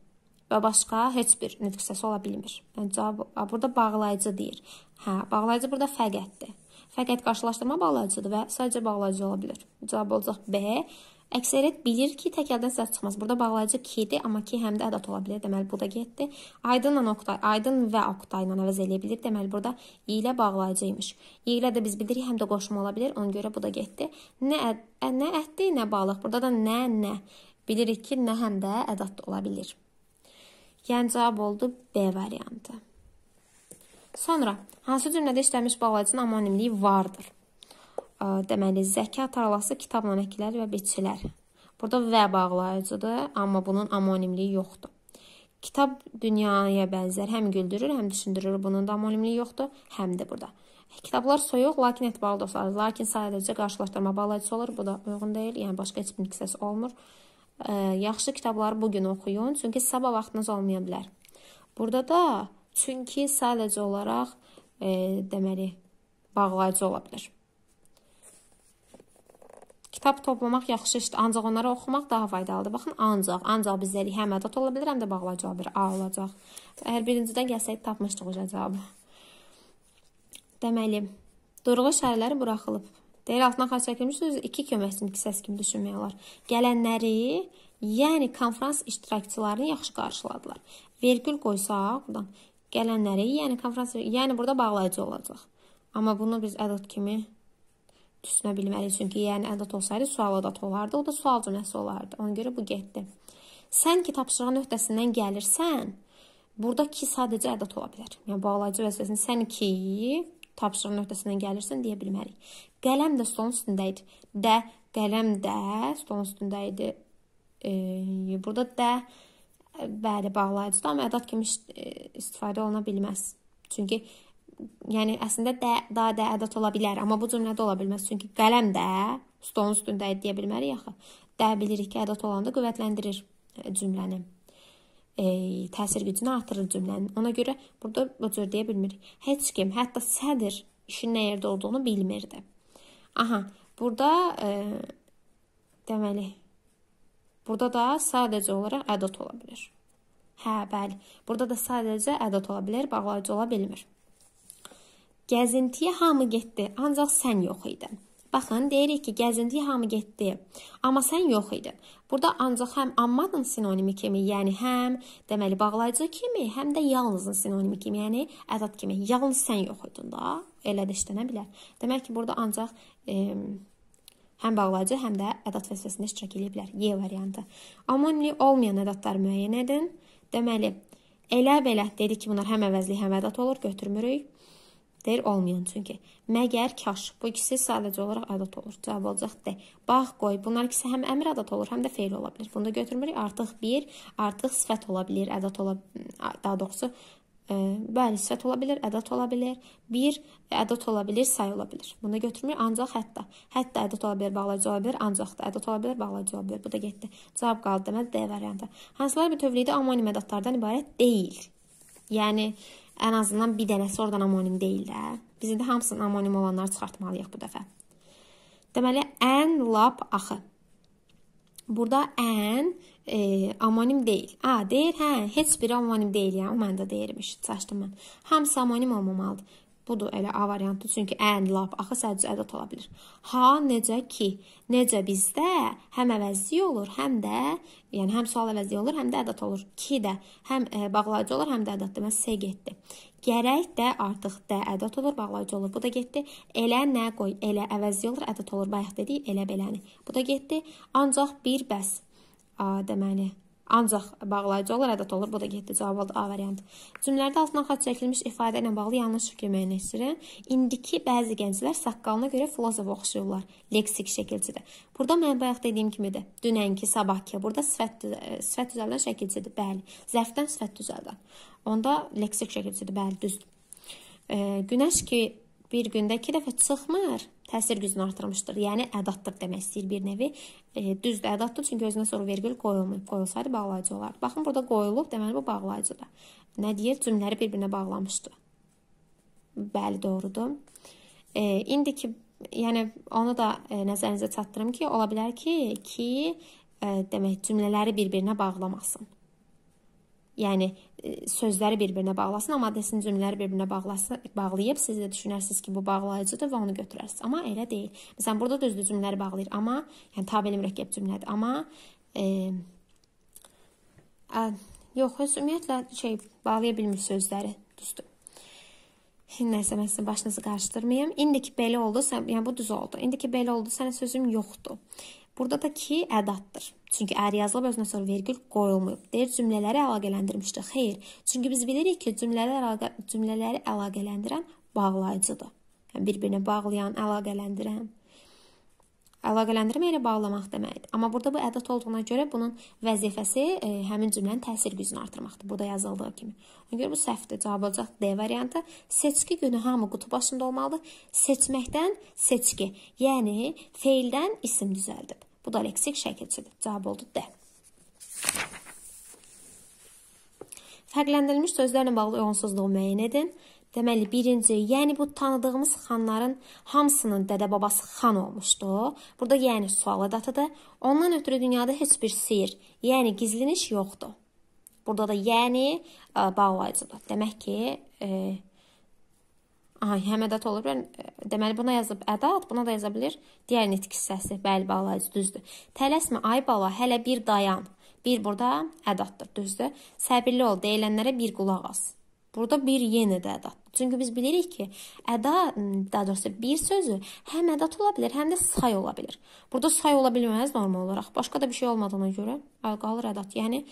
və başqa heç bir nitq səsi ola bilmir. Yəni cavab burada bağlayıcı deyir. Hə, bağlayıcı burada fəqətdir. Fəqət qarşılaşdırma bağlayıcıdır və sadəcə bağlayıcı ola bilər. Cavab olacaq B. Əksəriyyət bilir ki, tək əldən səs çıxmaz. Burada bağlayıcı ki-dir, amma ki həm də ədad ola bilər. Deməli bu da getdi. Aydınla Oqtay, Aydın və Oqtay ilə əvəz eləyə bilir. Deməli burada i ilə bağlayıcı imiş. I ilə də biz bilirik, həm də qoşma ola bilər. Ona görə bu da getdi. Nə ə, nə ətdi, nə balıq. Burada da nə, nə. Bilirik ki, nə həm də ədad ola bilir. Yəni cavab oldu B variantı. Sonra hansı cümlədə işlənmiş bağlayıcının amonimliyi vardır? deməli zəkat tarlası kitab mənəklər və biçilər. Burada və bağlayıcıdır, amma bunun amonimliyi yoxdur. Kitab dünyaya bənzər, həm güldürür, həm düşündürür. Bunun da amonimliyi yoxdur, həm də burada. Kitablar soyuq, lakin etibarlı dostlar. Lakin sadəcə qarşılaşdırma bağlayıcısı olur. Bu da uyğun deyil, yəni başqa heç bir miksəsi olmur. E, yaxşı kitabları bu gün oxuyun, çünki sabah vaxtınız olmaya bilər. Burada da çünki sadəcə olaraq e, deməli bağlayıcı ola bilər kitab toplamaq yaxşı işdir, ancaq onları oxumaq daha faydalıdır. Baxın, ancaq, ancaq bizləri həm ədad ola bilər, həm də bağla cavab bir A olacaq. Əgər birincidən gəlsək, tapmışdıq o cavabı. Deməli, durğu işarələri buraxılıb. Deyir, altına xaç çəkilmiş sözü iki köməkçinin kisəsi kimi düşünmək olar. Gələnləri, yəni konfrans iştirakçılarını yaxşı qarşıladılar. Vergül qoysaq, buradan gələnləri, yəni konfrans, yəni burada bağlayıcı olacaq. Amma bunu biz ədad kimi düşünə bilməli. Çünki yəni ədad olsaydı sual ədad olardı, o da sual cümləsi olardı. Ona görə bu getdi. Sən ki tapşırığın öhdəsindən gəlirsən, burada ki sadəcə ədad ola bilər. Yəni bağlayıcı vəzifəsini sən ki tapşırığın öhdəsindən gəlirsən deyə bilmərik. Qələm də stolun üstündə idi. Də qələm də stolun üstündə idi. E, burada də bəli bağlayıcıdır, amma ədad kimi e, istifadə oluna bilməz. Çünki yəni əslində də daha da ədad ola bilər, amma bu cümlədə ola bilməz. Çünki qələm də stolun üstündə deyə bilmərik axı. Də bilirik ki, ədad olanda qüvvətləndirir e, cümləni. E, təsir gücünü artırır cümlənin. Ona görə burada bu cür deyə bilmirik. Heç kim, hətta sədr işin nə yerdə olduğunu bilmirdi. Aha, burada e, deməli burada da sadəcə olaraq ədad ola bilər. Hə, bəli. Burada da sadəcə ədad ola bilər, bağlayıcı ola bilmir. Gəzintiyə hamı getdi, ancaq sən yox idin. Baxın, deyirik ki, gəzintiyə hamı getdi, amma sən yox idin. Burada ancaq həm ammadın sinonimi kimi, yəni həm deməli bağlayıcı kimi, həm də yalnızın sinonimi kimi, yəni ədat kimi. Yalnız sən yox idin da, elə də işlənə bilər. Demək ki, burada ancaq e, həm bağlayıcı, həm də ədat vəsvəsində iştirak edə bilər. Y variantı. Homonimli olmayan ədatları müəyyən edin. Deməli, elə belə dedik ki, bunlar həm əvəzli, həm ədat olur, götürmürük. Deyir olmayan çünki. Məgər kaş bu ikisi sadəcə olaraq adat olur. Cavab olacaq D. Bax qoy. Bunlar ikisi həm əmr adat olur, həm də feil ola bilər. Bunu da götürmürük. Artıq bir, artıq sifət ola bilər, adat ola daha doğrusu ə, e, bəli, sifət ola bilər, ədad ola bilər. Bir ədad ola bilər, say ola bilər. Bunu götürmür, ancaq hətta. Hətta ədad ola bilər, bağlayıcı ola bilər, ancaq da ədad ola bilər, bağlayıcı ola bilər. Bu da getdi. Cavab qaldı deməli D variantı. Hansılar bütövlükdə amonim ədatlardan ibarət deyil? Yəni Ən azından bir dənəsi oradan anonim deyil də. Biz indi hamısını anonim olanları çıxartmalıyıq bu dəfə. Deməli ən lap axı. Burada ən e, anonim deyil. A deyir, hə, heç biri anonim deyil, yəni o məndə deyirmiş, çaşdım mən. Hamısı anonim olmamalıdır. Budur elə A variantı, çünki and lap axı sadəcə ədəd ola bilər. Ha, necə ki. Necə bizdə həm əvəzli olur, həm də, yəni həm sual əvəzli olur, həm də ədəd olur. Ki də həm ə, e, bağlayıcı olur, həm də ədəddir. Məs C getdi. Gərək də artıq də ədəd olur, bağlayıcı olur. Bu da getdi. Elə nə qoy, elə əvəzli olur, ədəd olur. Bayaq dedik elə beləni. Bu da getdi. Ancaq bir bəs a deməli Ancaq bağlayıcı olur, ədət olur. Bu da getdi cavab oldu A variantı. Cümlələrdə altından xaç çəkilmiş ifadə ilə bağlı yanlış fikir müəyyənləşdirir. İndiki bəzi gənclər saqqalına görə filozof oxşayırlar leksik şəkilcidə. Burada mən bayaq dediyim kimidir. Dünənki, sabahki. Burada sifət e, sifət düzəldən şəkilcidir. Bəli. Zərfdən sifət düzəldən. Onda leksik şəkilcidir. Bəli, düzdür. E, günəş ki bir gündə 2 dəfə çıxmır təsir gücünü artırmışdır. Yəni ədatdır demək istəyir bir nevi. E, düzdür, ədatdır, çünki özünə sonra vergül qoyulmayıb. Qoyulsaydı bağlayıcı olardı. Baxın, burada qoyulub, deməli bu bağlayıcıdır. Nə deyir? Cümlələri bir-birinə bağlamışdı. Bəli, doğrudur. E, indiki yəni onu da e, nəzərinizə çatdırım ki, ola bilər ki, ki e, demək cümlələri bir-birinə bağlamasın. Yəni e, sözləri bir-birinə bağlasın, amma desin cümlələri bir-birinə bağlasın, bağlayıb siz də düşünərsiniz ki, bu bağlayıcıdır və onu götürərsiniz. Amma elə deyil. Məsələn, burada düzdür cümlələri bağlayır, amma yəni tabeli mürəkkəb cümlədir, amma e, ə, yox, heç ümumiyyətlə şey bağlaya bilmir sözləri, düzdür. Nəsə mən sizin başınızı qarışdırmayım. İndiki belə oldu, sən, yəni bu düz oldu. İndiki belə oldu, sənə sözüm yoxdur. Burada da ki ədatdır. Çünki ər yazılıb özünə sonra vergül qoyulmayıb. Deyir cümlələri əlaqələndirmişdir. Xeyr. Çünki biz bilirik ki, cümlələr əlaqə, cümlələri əlaqələndirən bağlayıcıdır. Yəni bir-birinə bağlayan, əlaqələndirən əlaqələndirmə ilə bağlamaq deməkdir. Amma burada bu ədət olduğuna görə bunun vəzifəsi e, həmin cümlənin təsir gücünü artırmaqdır. Burada yazıldığı kimi. Ona görə bu səhvdir. Cavab olacaq D variantı. Seçki günü hamı qutu başında olmalıdır. Seçməkdən seçki, yəni feildən isim düzəldib. Bu da leksik şəkilçidir. Cavab oldu D. Fərqləndirilmiş sözlərlə bağlı uyğunsuzluğu müəyyən edin. Deməli, birinci, yəni bu tanıdığımız xanların hamısının dədə-babası xan olmuşdu. Burada yəni sual edatıdır. Ondan ötürü dünyada heç bir sir, yəni gizliniş yoxdur. Burada da yəni ə, e, bağlayıcıdır. Demək ki, e, Aha, həm ədad ola bilər. E, deməli buna yazıb ədad, buna da yaza bilər. Digər nitq hissəsi, bəli, balayıcı, düzdür. Tələsmə ay bala, hələ bir dayan. Bir burada ədaddır, düzdür? Səbirli ol, deyilənlərə bir qulaq as. Burada bir yenə də ədad. Çünki biz bilirik ki, əda, daha doğrusu bir sözü həm ədad ola bilər, həm də say ola bilər. Burada say ola bilməz normal olaraq. Başqa da bir şey olmadığına görə qalır ədad. Yəni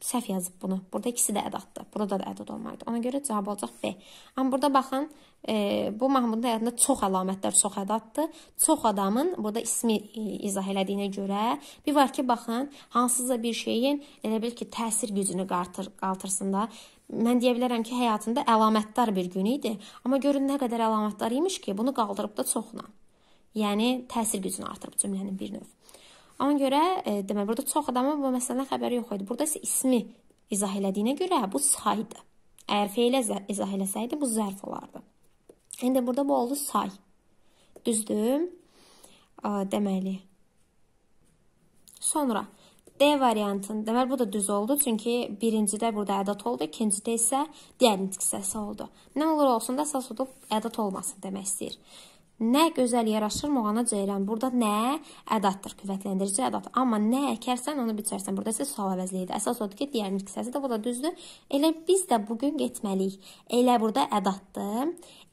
səhv yazıb bunu. Burada ikisi də ədaddır. Burada da ədad olmalıdır. Ona görə cavab olacaq B. Amma burada baxın, e, bu Mahmudun həyatında çox əlamətlər, çox ədaddır. Çox adamın burada ismi e, izah elədiyinə görə, bir var ki, baxın, hansısa bir şeyin elə bil ki, təsir gücünü qaltır, qaltırsın da. Mən deyə bilərəm ki, həyatında əlamətdar bir gün idi. Amma görün nə qədər əlamətdar imiş ki, bunu qaldırıb da çoxla. Yəni təsir gücünü artırıb cümlənin bir növ. Ona görə e, deməli burada çox adamın bu məsələdən xəbəri yox idi. Burada isə ismi izah elədiyinə görə bu saydı. Əgər feilə izah eləsəydi bu zərf olardı. İndi burada bu oldu say. Düzdür? Deməli. Sonra D variantın, deməli bu da düz oldu, çünki birincidə burada ədad oldu, ikincidə isə digər nitq hissəsi oldu. Nə olur olsun da əsas odur ədad olmasın demək istəyir. Nə gözəl yaraşır Muğana Ceylan. Burada nə ədatdır, qüvvətləndirici ədat. Amma nə əkərsən onu biçərsən. Burada isə sual əvəzliyidir. Əsas odur ki, digərinin hissəsi də bu da düzdür. Elə biz də bu gün getməliyik. Elə burada ədatdır.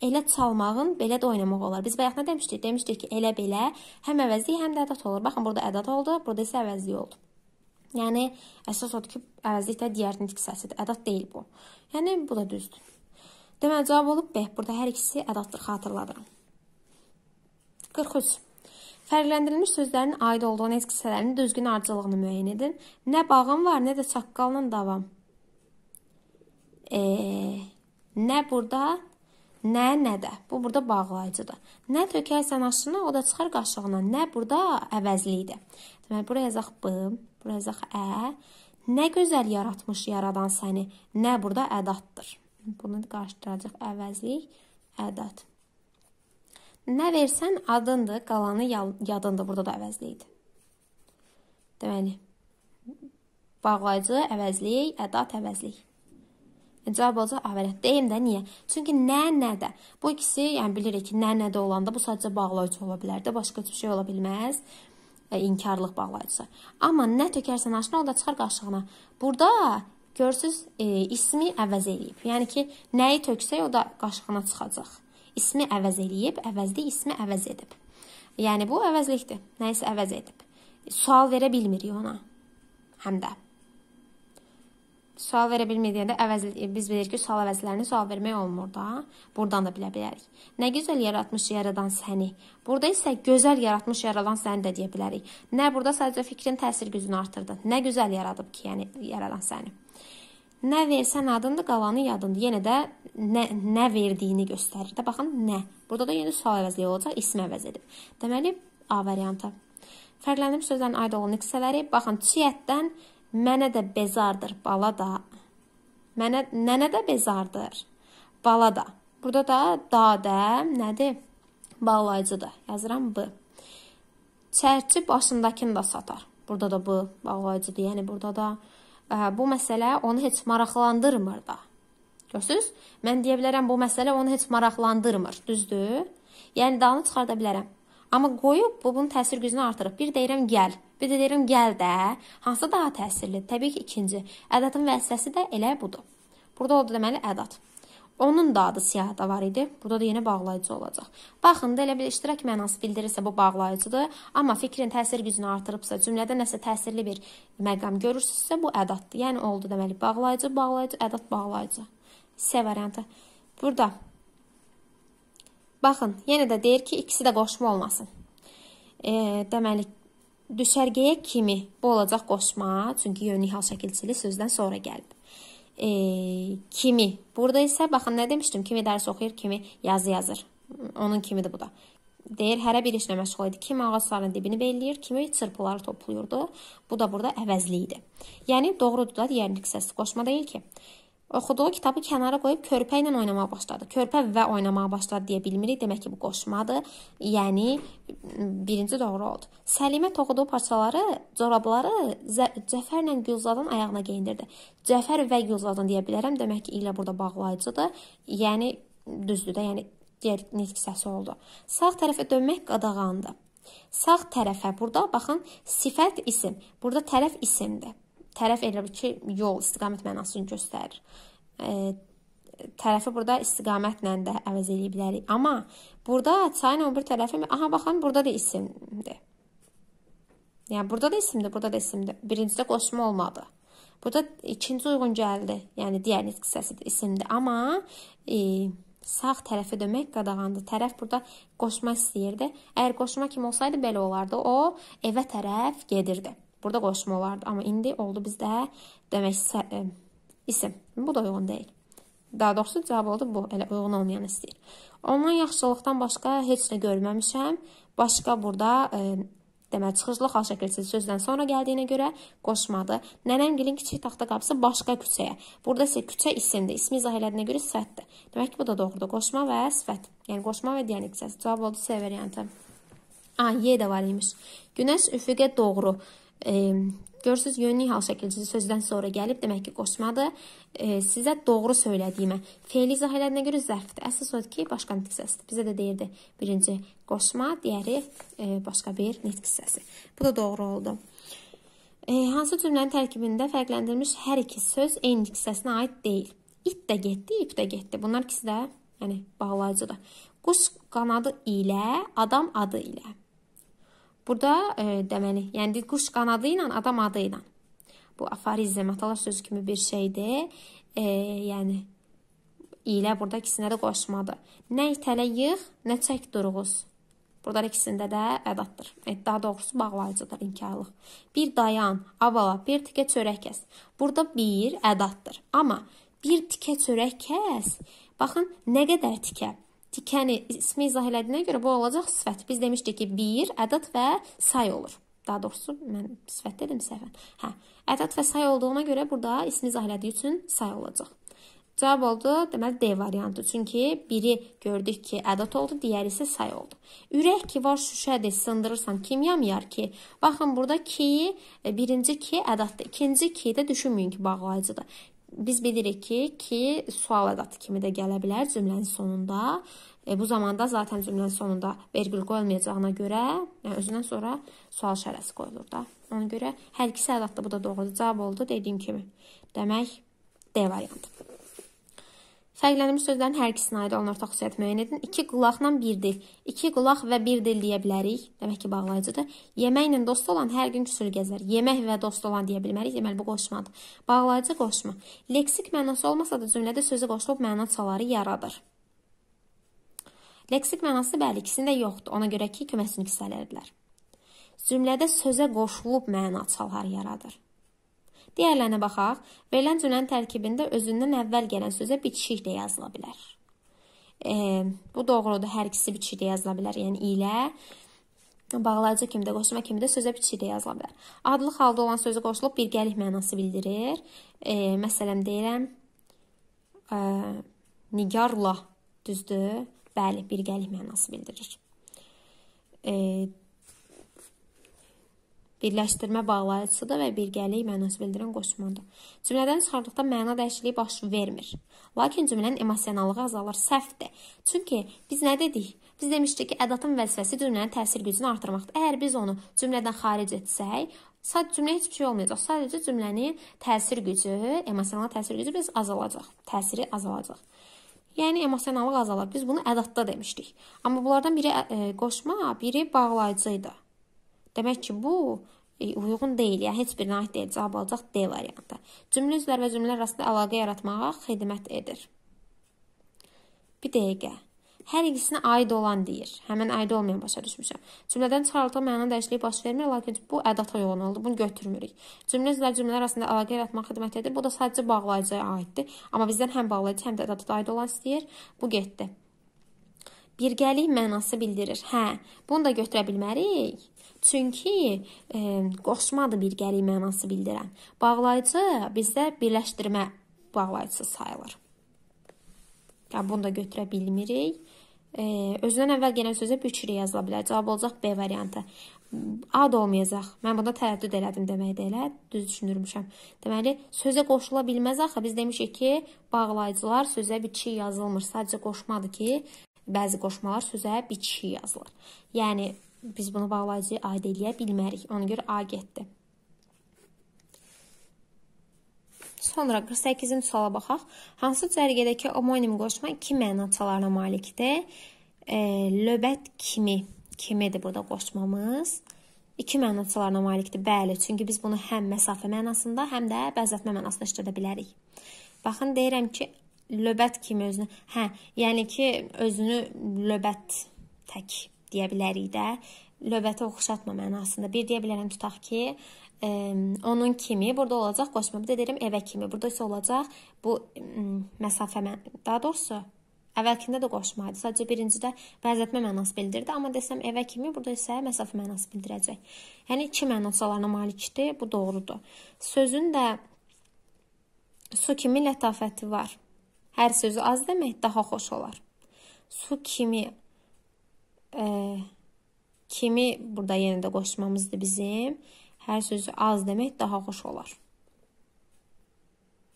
Elə çalmağın belə də oynamaq olar. Biz bayaq nə demişdik? Demişdik ki, elə belə həm əvəzlik, həm də ədat olur. Baxın, burada ədat oldu, burada isə əvəzlik oldu. Yəni əsas odur ki, əvəzlik də digərinin hissəsidir. Ədat deyil bu. Yəni bu da düzdür. Deməli cavab olub B. Burada hər ikisi ədatdır, xatırladıram. 43. Fərqləndirilmiş sözlərin aid olduğu nitq hissələrinin düzgün ardıcıllığını müəyyən edin. Nə bağım var, nə də saqqalla davam. E, nə burada, nə nə də. Bu burada bağlayıcıdır. Nə tökərsən aşına, o da çıxar qaşığına. Nə burada əvəzlikdir. Deməli, bura yazaq b, bura yazaq ə. Nə gözəl yaratmış yaradan səni. Nə burada ədatdır. Bunu qarşıdıracaq əvəzlik, ədat. Nə versən adındır, qalanı yadındır. Burada da əvəzli idi. Deməli, bağlayıcı, əvəzlik, ədat, əvəzlik. Cavab olacaq əvvələt. Deyim də niyə? Çünki nə, nə də. Bu ikisi, yəni bilirik ki, nə, nə də olanda bu sadəcə bağlayıcı ola bilər də, başqa heç bir şey ola bilməz. E, inkarlıq bağlayıcısı. Amma nə tökərsən aşına, o da çıxar qarşığına. Burada görürsüz, e, ismi əvəz eləyib. Yəni ki, nəyi töksək, o da qarşığına çıxacaq ismi əvəz eləyib, əvəzli ismi əvəz edib. Yəni bu əvəzlikdir. Nəyisə əvəz edib. Sual verə bilmirik ona. Həm də sual verə bilmədiyində əvəz biz bilirik ki, sual əvəzlərini sual vermək olmur da. Burdan da bilə bilərik. Nə gözəl yaratmış yaradan səni. Burada isə gözəl yaratmış yaradan səni də deyə bilərik. Nə burada sadəcə fikrin təsir gücünü artırdı. Nə gözəl yaradıb ki, yəni yaradan səni. Nə versən adındır, qalanı yadındır. Yenə də nə, nə verdiyini göstərir. Də baxın nə. Burada da yenə sual əvəzliyi olacaq, ism əvəz edib. Deməli A variantı. Fərqləndirilmiş sözlərin aid olan hissələri baxın çiətdən mənə də bezardır, bala da. Mənə nənə də bezardır, bala da. Burada da da da nədir? Bağlayıcıdır. Yazıram B. Çərçi başındakını da satar. Burada da B bağlayıcıdır. Yəni burada da bu məsələ onu heç maraqlandırmır da. Görsüz? Mən deyə bilərəm bu məsələ onu heç maraqlandırmır, düzdür? Yəni dalını çıxarda bilərəm. Amma qoyub bu bunun təsir gücünü artırıb. Bir deyirəm gəl, bir də deyirəm gəl də. Hansı daha təsirlidir? Təbii ki, ikinci. Ədatın vəsvəsi də elə budur. Burada oldu deməli ədat. Onun da adı siyahıda var idi. Burada da yenə bağlayıcı olacaq. Baxın, da elə bir iştirak mənası bildirirsə bu bağlayıcıdır, amma fikrin təsir gücünü artırıbsa, cümlədə nəsə təsirli bir məqam görürsünüzsə, bu ədatdır. Yəni oldu deməli, bağlayıcı, bağlayıcı, ədat bağlayıcı. S variantı. Burada Baxın, yenə də deyir ki, ikisi də qoşma olmasın. E, deməli, düşərgəyə kimi bu olacaq qoşma, çünki yönlü hal şəkilçili sözdən sonra gəlib e, kimi. Burada isə baxın nə demişdim? Kimi dərs oxuyur, kimi yazı yazır. Onun kimidir bu da. Deyir, hərə bir işlə məşğul idi. Kim ağacların dibini belləyir, kimi çırpıları toplayırdı. Bu da burada əvəzli idi. Yəni doğrudur da, digər səs qoşma deyil ki. Oxuduğu kitabı kənara qoyub körpə ilə oynamağa başladı. Körpə və oynamağa başladı deyə bilmirik. Demək ki, bu qoşmadır. Yəni birinci doğru oldu. Səlimə toxuduğu parçaları, corabları Zə Cəfərlə Gülzadın ayağına geyindirdi. Cəfər və Gülzadın deyə bilərəm. Demək ki, ilə burada bağlayıcıdır. Yəni düzdür də, yəni digər nitqisəsi oldu. Sağ tərəfə dönmək qadağandır. Sağ tərəfə burada baxın sifət isim. Burada tərəf isimdir tərəf elə bil ki, yol, istiqamət mənasını göstərir. E, tərəfi burada istiqamətlə də əvəz edə bilərik. Amma burada çayın o bir tərəfi, aha baxın, burada da isimdir. Yəni burada da isimdir, burada da isimdir. Birincidə qoşma olmadı. Burada ikinci uyğun gəldi. Yəni digər hissəsidir, isimdir. Amma e, sağ tərəfi demək qadağandır. Tərəf burada qoşma istəyirdi. Əgər qoşma kim olsaydı belə olardı. O evə tərəf gedirdi. Burada qoşma olardı. Amma indi oldu bizdə demək isə, e, isim. Bu da uyğun deyil. Daha doğrusu cavab oldu bu. Elə uyğun olmayan istəyir. Ondan yaxşılıqdan başqa heç nə görməmişəm. Başqa burada e, deməli çıxışlı xal şəkilsiz sözdən sonra gəldiyinə görə qoşmadı. Nənəmgilin kiçik taxta qapısı başqa küçəyə. Burada isə küçə isimdir. İsmi izah elədiyinə görə sifətdir. Demək ki, bu da doğrudur. Qoşma və sifət. Yəni qoşma və diyanik səsi. Cavab oldu C variantı. A, Y də var imiş. Günəş üfüqə doğru Görürsüz, yönlü hal şəkilcisi sözdən sonra gəlib, demək ki, qoşmadır. E, sizə doğru söylədiyimə. Feili izah elədiyinə görə zərfdir. Əsas odur ki, başqa nitq hissəsidir. Bizə də deyirdi, birinci qoşma, digəri e, başqa bir nitq hissəsi. Bu da doğru oldu. E, hansı cümlənin tərkibində fərqləndirilmiş hər iki söz eyni nitq hissəsinə aid deyil? İt də getdi, ip də getdi. Bunlar ikisi də yəni bağlayıcıdır. Quş qanadı ilə, adam adı ilə. Burada e, deməli, yəni quş qanadı ilə, adam adı ilə. Bu aforizm, atalar sözü kimi bir şeydir. E, yəni ilə burada ikisinə də qoşmadı. Nə itələyiq, nə çək duruğuz. Burada ikisində də ədatdır. E, daha doğrusu bağlayıcıdır inkarlıq. Bir dayan, avala, bir tikə çörək kəs. Burada bir ədatdır. Amma bir tikə çörək kəs. Baxın, nə qədər tikə? tikəni ismi izah elədiyinə görə bu olacaq sifət. Biz demişdik ki, bir ədad və say olur. Daha doğrusu mən sifət dedim səhvən. Hə, ədad və say olduğuna görə burada ismi izah elədiyi üçün say olacaq. Cavab oldu, deməli D variantı. Çünki biri gördük ki, ədad oldu, digəri isə say oldu. Ürək ki var şüşədir, sındırırsan kimyam yar ki. Baxın burada ki, birinci ki ədaddır. İkinci ki də düşünməyin ki bağlayıcıdır biz bilirik ki, ki sual ədatı kimi də gələ bilər cümlənin sonunda. E, bu zamanda zaten cümlənin sonunda vergül qoyulmayacağına görə, yəni özündən sonra sual şərəsi qoyulur da. Ona görə hər ikisi ədatda bu da doğrudur. Cavab oldu dediyim kimi. Demək D variantı. Fərqlənmiş sözlərin hər ikisinə aid olan ortaq xüsusiyyət müəyyən edin. 2 qulaqla 1 dil. 2 qulaq və 1 dil deyə bilərik. Demək ki, bağlayıcıdır. Yeməklə dost olan hər gün küsür gəzər. Yemək və dost olan deyə bilmərik. Deməli bu qoşmadır. Bağlayıcı qoşma. Leksik mənası olmasa da cümlədə sözü qoşulub məna çaları yaradır. Leksik mənası bəli, ikisində yoxdur. Ona görə ki, köməsini hissələrdilər. Cümlədə sözə qoşulub məna çalar yaradır. Digərlərinə baxaq. Verilən cümlənin tərkibində özündən əvvəl gələn sözə bitişik də yazıla bilər. E, bu doğrudur. Hər ikisi bitişik də yazıla bilər. Yəni ilə bağlayıcı kimi də, qoşma kimi də sözə bitişik də yazıla bilər. Adlı halda olan sözü qoşulub birgəlik mənası bildirir. E, məsələn deyirəm, e, nigarla, düzdür? Bəli, birgəlik mənası bildirir. E, birləşdirmə bağlayıcısıdır və birgəlik mənası bildirən qoşmadır. Cümlədən çıxardıqda məna dəyişikliyi baş vermir. Lakin cümlənin emosionallığı azalır, səhvdir. Çünki biz nə dedik? Biz demişdik ki, ədatın vəzifəsi cümlənin təsir gücünü artırmaqdır. Əgər biz onu cümlədən xaric etsək, Sad cümlə heç bir şey olmayacaq. Sadəcə cümlənin təsir gücü, emosional təsir gücü biz azalacaq. Təsiri azalacaq. Yəni emosionallıq azalar. Biz bunu ədatda demişdik. Amma bunlardan biri ə, e, qoşma, biri bağlayıcı idi. Demək ki, bu e, uyğun deyil, yəni heç birinə aid deyil. Cavab olacaq D variantı. Cümlə üzvləri və cümlələr arasında əlaqə yaratmağa xidmət edir. Bir dəqiqə. Hər ikisinə aid olan deyir. Həmin aid olmayan başa düşmüşəm. Cümlədən çıxarıldığı məna dəyişikliyi baş vermir, lakin bu ədata uyğun oldu. Bunu götürmürük. Cümlə üzvləri cümlələr arasında əlaqə yaratmağa xidmət edir. Bu da sadəcə bağlayıcıya aiddir. Amma bizdən həm bağlayıcı, həm də ədata aid olan istəyir. Bu getdi. Birgəlik mənası bildirir. Hə, bunu da götürə bilmərik. Çünki e, qoşmadır birgəlik mənası bildirən. Bağlayıcı bizdə birləşdirmə bağlayıcısı sayılır. Yəni bunu da götürə bilmirik. E, özündən əvvəl gələn sözə büçrə yazıla bilər. Cavab olacaq B variantı. Ad olmayacaq. Mən bunda tərəddüd elədim deməkdir elə. Düz düşünürmüşəm. Deməli, sözə qoşula bilməz axı. Biz demişik ki, bağlayıcılar sözə bitişik yazılmır. Sadəcə qoşmadır ki, bəzi qoşmalar sözə bitişik yazılır. Yəni biz bunu bağlayıcıya aid eləyə bilmərik. Ona görə A getdi. Sonra 48-ci suala baxaq. Hansı cərgədəki homonim qoşma iki məna çalarına malikdir? E, löbət kimi. Kimidir burada qoşmamız? İki məna çalarına malikdir. Bəli, çünki biz bunu həm məsafə mənasında, həm də bəzətmə mənasında işlədə bilərik. Baxın, deyirəm ki, löbət kimi özünü, hə, yəni ki, özünü löbət tək deyə bilərik də. Lövbətə oxşatma mənasında. Bir deyə bilərəm tutaq ki, ə, onun kimi burada olacaq qoşma. Bir də deyirəm evə kimi. Burada isə olacaq bu ə, məsafə mən, daha doğrusu əvvəlkində də qoşma idi. Sadəcə birincidə bəzətmə mənası bildirdi, amma desəm evə kimi, burada isə məsafə mənası bildirəcək. Yəni iki mənalarına malikdir. Bu doğrudur. Sözün də su kimi lətafəti var. Hər sözü az demək daha xoş olar. Su kimi e, kimi burada yenə də qoşmamızdır bizim. Hər sözü az demək daha xoş olar.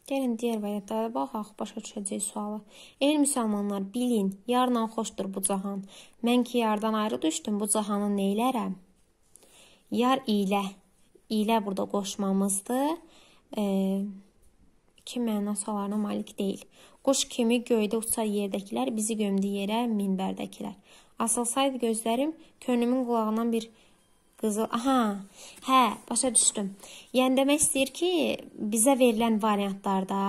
Gəlin digər variantlara baxaq, başa düşəcək sualı. Ey müsəlmanlar, bilin, yarla xoşdur bu cahan. Mən ki yardan ayrı düşdüm, bu cahanı nə elərəm? Yar ilə. İlə burada qoşmamızdır. E, iki mənasalarına malik deyil. Quş kimi göydə uçar yerdəkilər, bizi gömdü yerə minbərdəkilər. Asılsaydı gözlərim könlümün qulağından bir qızıl. Aha, hə, başa düşdüm. Yəni demək istəyir ki, bizə verilən variantlarda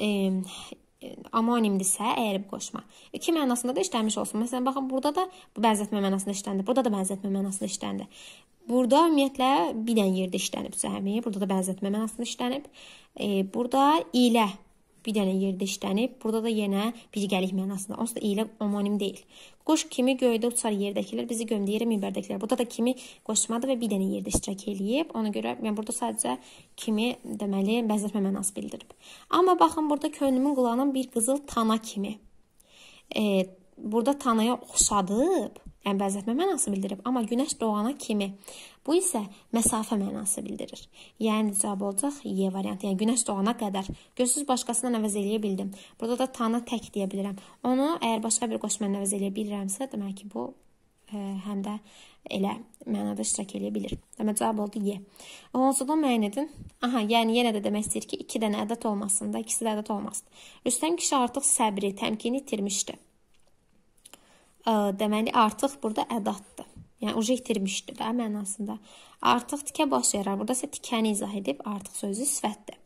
e, amonimdirsə, əyrib qoşma. İki mənasında da işlənmiş olsun. Məsələn, baxın, burada da bənzətmə mənasında işləndi. Burada da bənzətmə mənasında işləndi. Burada ümumiyyətlə bir dənə yerdə işlənib cəhəmi, burada da bənzətmə mənasında işlənib. E, burada ilə bir dənə yerdə işlənib. Burada da yenə birgəlik mənasında. Onsuz da ilə omonim deyil. Quş kimi göydə uçar yerdəkilər, bizi gömdü yerə minbərdəkilər. Burada da kimi qoşmadı və bir dənə yerdə iştirak eləyib. Ona görə mən burada sadəcə kimi deməli bəzətmə mənası bildirib. Amma baxın burada könlümün qulağının bir qızıl tana kimi. E, burada Tanaya oxşadıb, yəni bənzətmə mənası bildirib, amma günəş doğana kimi. Bu isə məsafə mənası bildirir. Yəni cavab olacaq Y variantı. Yəni günəş doğana qədər. Görsüz başqasından əvəz eləyə bildim. Burada da Tana tək deyə bilirəm. Onu əgər başqa bir qoşmanla əvəz eləyə bilirəmsə, demək ki, bu ə, e, həm də elə mənada iştirak eləyə bilir. Demək cavab oldu Y. Onsuzdan müəyyən edin. Aha, yəni yenə də demək istəyir ki, 2 dənə ədəd olmasında, ikisi də ədəd olmasın. Rüstəm kişi artıq səbri, təmkini itirmişdi deməli artıq burada ədatdır. Yəni uje itirmişdir də mənasında. Artıq tikə baş yarar. Burada isə tikəni izah edib artıq sözü sifətdir.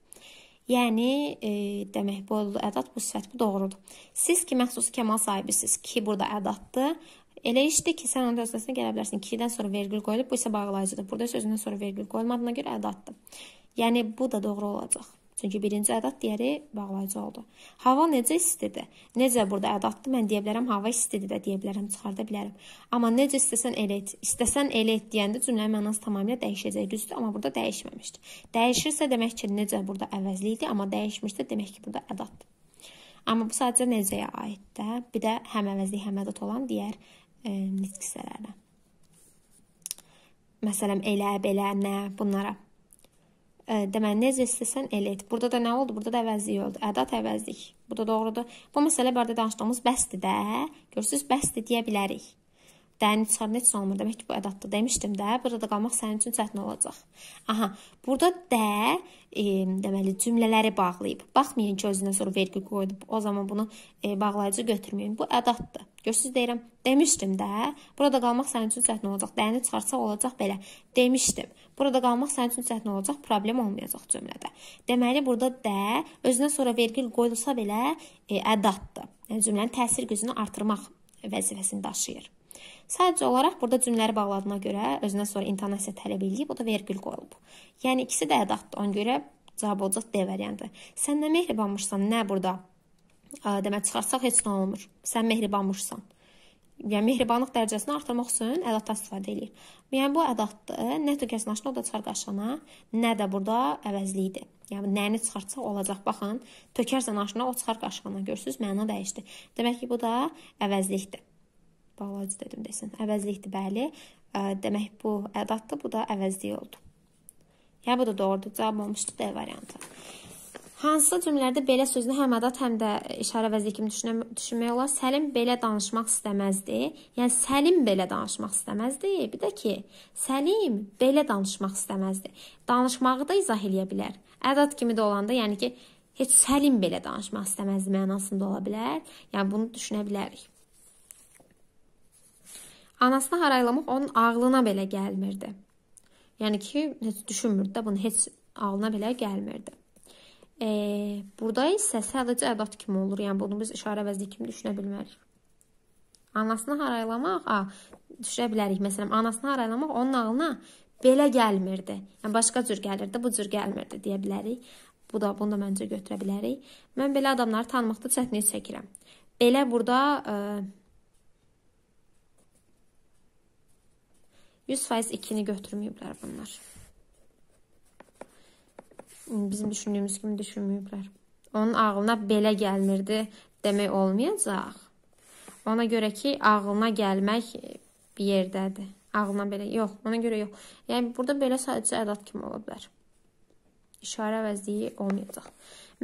Yəni e, demək bu oldu ədat, bu sifət bu doğrudur. Siz ki məxsus kəmal sahibisiniz ki burada ədatdır. Elə işdir ki, sən onun öznəsinə gələ bilərsən. 2-dən sonra vergül qoyulub, bu isə bağlayıcıdır. Burada sözündən sonra vergül qoyulmadığına görə ədatdır. Yəni bu da doğru olacaq. Çünki birinci ədad, digəri bağlayıcı oldu. Hava necə istidir? Necə burada ədaddır? Mən deyə bilərəm hava istidir də deyə bilərəm, çıxarda bilərəm. Amma necə istəsən elə et. İstəsən elə et deyəndə cümlənin mənası tamamilə dəyişəcək, düzdür? Amma burada dəyişməmişdi. Dəyişirsə demək ki, necə burada əvəzlikdir, amma dəyişmişsə demək ki, burada ədaddır. Amma bu sadəcə necəyə aiddir? Bir də həm əvəzlik, həm ədad olan digər e, nitq hissələrinə. Məsələn, elə, belə, nə bunlara demə necə istəsən elə et. Burada da nə oldu? Burada da əvəzlik oldu. Ədat əvəzlik. Bu da doğrudur. Bu məsələ barədə danışdığımız bəsdir də. Görürsüz, bəsdir deyə bilərik. Dəni çıxarda heç nə olmur. Demək ki, bu ədatda demişdim də, burada da qalmaq sənin üçün çətin olacaq. Aha, burada də e, deməli cümlələri bağlayıb. Baxmayın ki, özünə sonra vergi qoyub. O zaman bunu e, bağlayıcı götürməyin. Bu ədatdır. Görürsüz deyirəm, demişdim də, burada qalmaq sənin üçün çətin olacaq. Dəyəni çıxarsaq olacaq belə. Demişdim. Burada qalmaq sənin üçün çətin olacaq, problem olmayacaq cümlədə. Deməli burada də özünə sonra vergül qoyulsa belə e, ədatdır. Yəni cümlənin təsir gücünü artırmaq vəzifəsini daşıyır. Sadəcə olaraq burada cümlələri bağladığına görə özünə sonra intonasiya tələb edilib, o da vergül qoyulub. Yəni ikisi də ədatdır. Ona görə cavab olacaq D variantı. Sən nə mehribanmışsan, nə burada? Demək çıxarsaq heç nə olmur. Sən mehribanmışsan. Yəni mehribanlıq dərəcəsini artırmaq üçün ədatdan istifadə eləyir. Yəni bu ədatdır. Nə tökəsinəşnə o da çarqaşana, nə də burada əvəzliyidir. Yəni nəyini çıxartsaq olacaq. Baxın, tökərsən aşına o çıxar qaşığına. Görürsüz, məna dəyişdi. Demək ki, bu da əvəzlikdir bağlacı dedim desin. Əvəzlikdir, bəli. Demək bu ədaddır, bu da əvəzlik oldu. Yəni bu da doğrudur. Cavab olmuşdu D variantı. Hansı cümlələrdə belə sözünü həm ədad, həm də işarə vəzli kimi düşünə, düşünmək olar? Səlim belə danışmaq istəməzdi. Yəni Səlim belə danışmaq istəməzdi. Bir də ki, Səlim belə danışmaq istəməzdi. Danışmağı da izah eləyə bilər. Ədad kimi də olanda, yəni ki, heç Səlim belə danışmaq istəməzdi mənasında ola bilər. Yəni bunu düşünə bilərik. Anasını haraylamaq onun ağlına belə gəlmirdi. Yəni ki, heç düşünmürdü də, bunu heç ağlına belə gəlmirdi. E, burada isə sadəcə ədad kimi olur. Yəni bunu biz işarə vəzli kimi düşünə bilmərik. Anasını haraylamaq, a, düşürə bilərik. Məsələn, anasını haraylamaq onun ağlına belə gəlmirdi. Yəni başqa cür gəlirdi, bu cür gəlmirdi deyə bilərik. Bu da bunu da məncə götürə bilərik. Mən belə adamları tanımaqda çətinlik çəkirəm. Belə burada e, 100% ikini götürməyiblər bunlar. Bizim düşündüyümüz kimi düşünməyiblər. Onun ağlına belə gəlmirdi demək olmayacaq. Ona görə ki, ağlına gəlmək bir yerdədir. Ağlına belə yox, ona görə yox. Yəni burada belə sadəcə ədat kimi ola bilər. İşarə vəzliyi olmayacaq.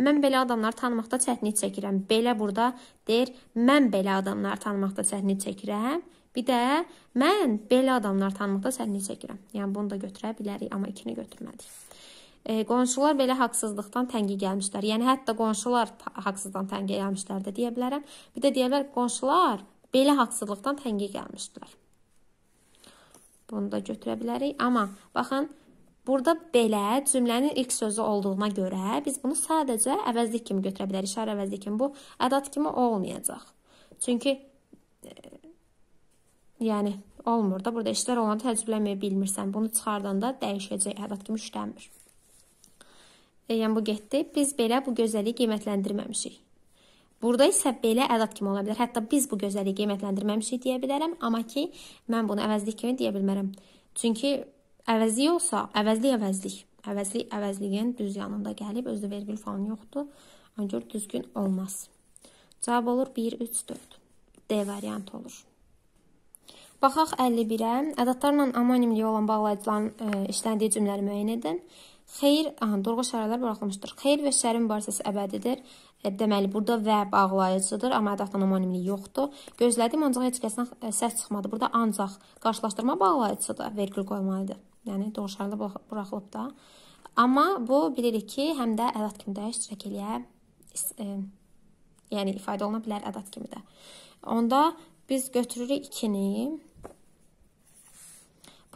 Mən belə adamları tanımaqda çətinlik çəkirəm. Belə burada deyir, mən belə adamları tanımaqda çətinlik çəkirəm. Bir də mən belə adamlar tanımaqda səhvlik çəkirəm. Yəni bunu da götürə bilərik, amma ikini götürmədik. E, qonşular belə haqsızlıqdan tənqi gəlmişlər. Yəni hətta qonşular haqsızlıqdan tənqi gəlmişlər də deyə bilərəm. Bir də deyə bilər qonşular belə haqsızlıqdan tənqi gəlmişdilər. Bunu da götürə bilərik. Amma baxın, burada belə cümlənin ilk sözü olduğuna görə biz bunu sadəcə əvəzlik kimi götürə bilərik. İşarə əvəzlik kimi bu ədad kimi olmayacaq. Çünki e, Yəni olmur da. Burada eşidər olanı təcrübələməyə bilmirsən. Bunu çıxardanda dəyişəcək, hər vaxt kimi şübhələnmir. E, yəni bu getdi. Biz belə bu gözəlliyi qiymətləndirməmişik. Burada isə belə ədad kimi ola bilər. Hətta biz bu gözəlliyi qiymətləndirməmişik deyə bilərəm, amma ki mən bunu əvəzlik kimi deyə bilmərəm. Çünki əvəzlik olsa, əvəzlik əvəzlik. Əvəzlik əvəzliyin düz yanında gəlib özü vergül falan yoxdur. Ona görə düzgün olmaz. Cavab olur 1 3 4. D variantı olur. Baxaq 51-ə. Ədadlarla amonimliyi olan bağlayıcıların ə, e, işləndiyi cümləri müəyyən edin. Xeyir, aha, durğu şərələr buraxılmışdır. Xeyir və şərin mübarizəsi əbədidir. E, deməli, burada və bağlayıcıdır, amma ədaddan amonimlik yoxdur. Gözlədim, ancaq heç kəsdən e, səs çıxmadı. Burada ancaq qarşılaşdırma bağlayıcıdır, vergül qoymalıdır. Yəni, durğu şərələr buraxılıb da. Amma bu bilirik ki, həm də ədad kimi də iştirak eləyə, ə, yəni ifadə oluna bilər ədad kimi də. Onda biz götürürük 2-ni.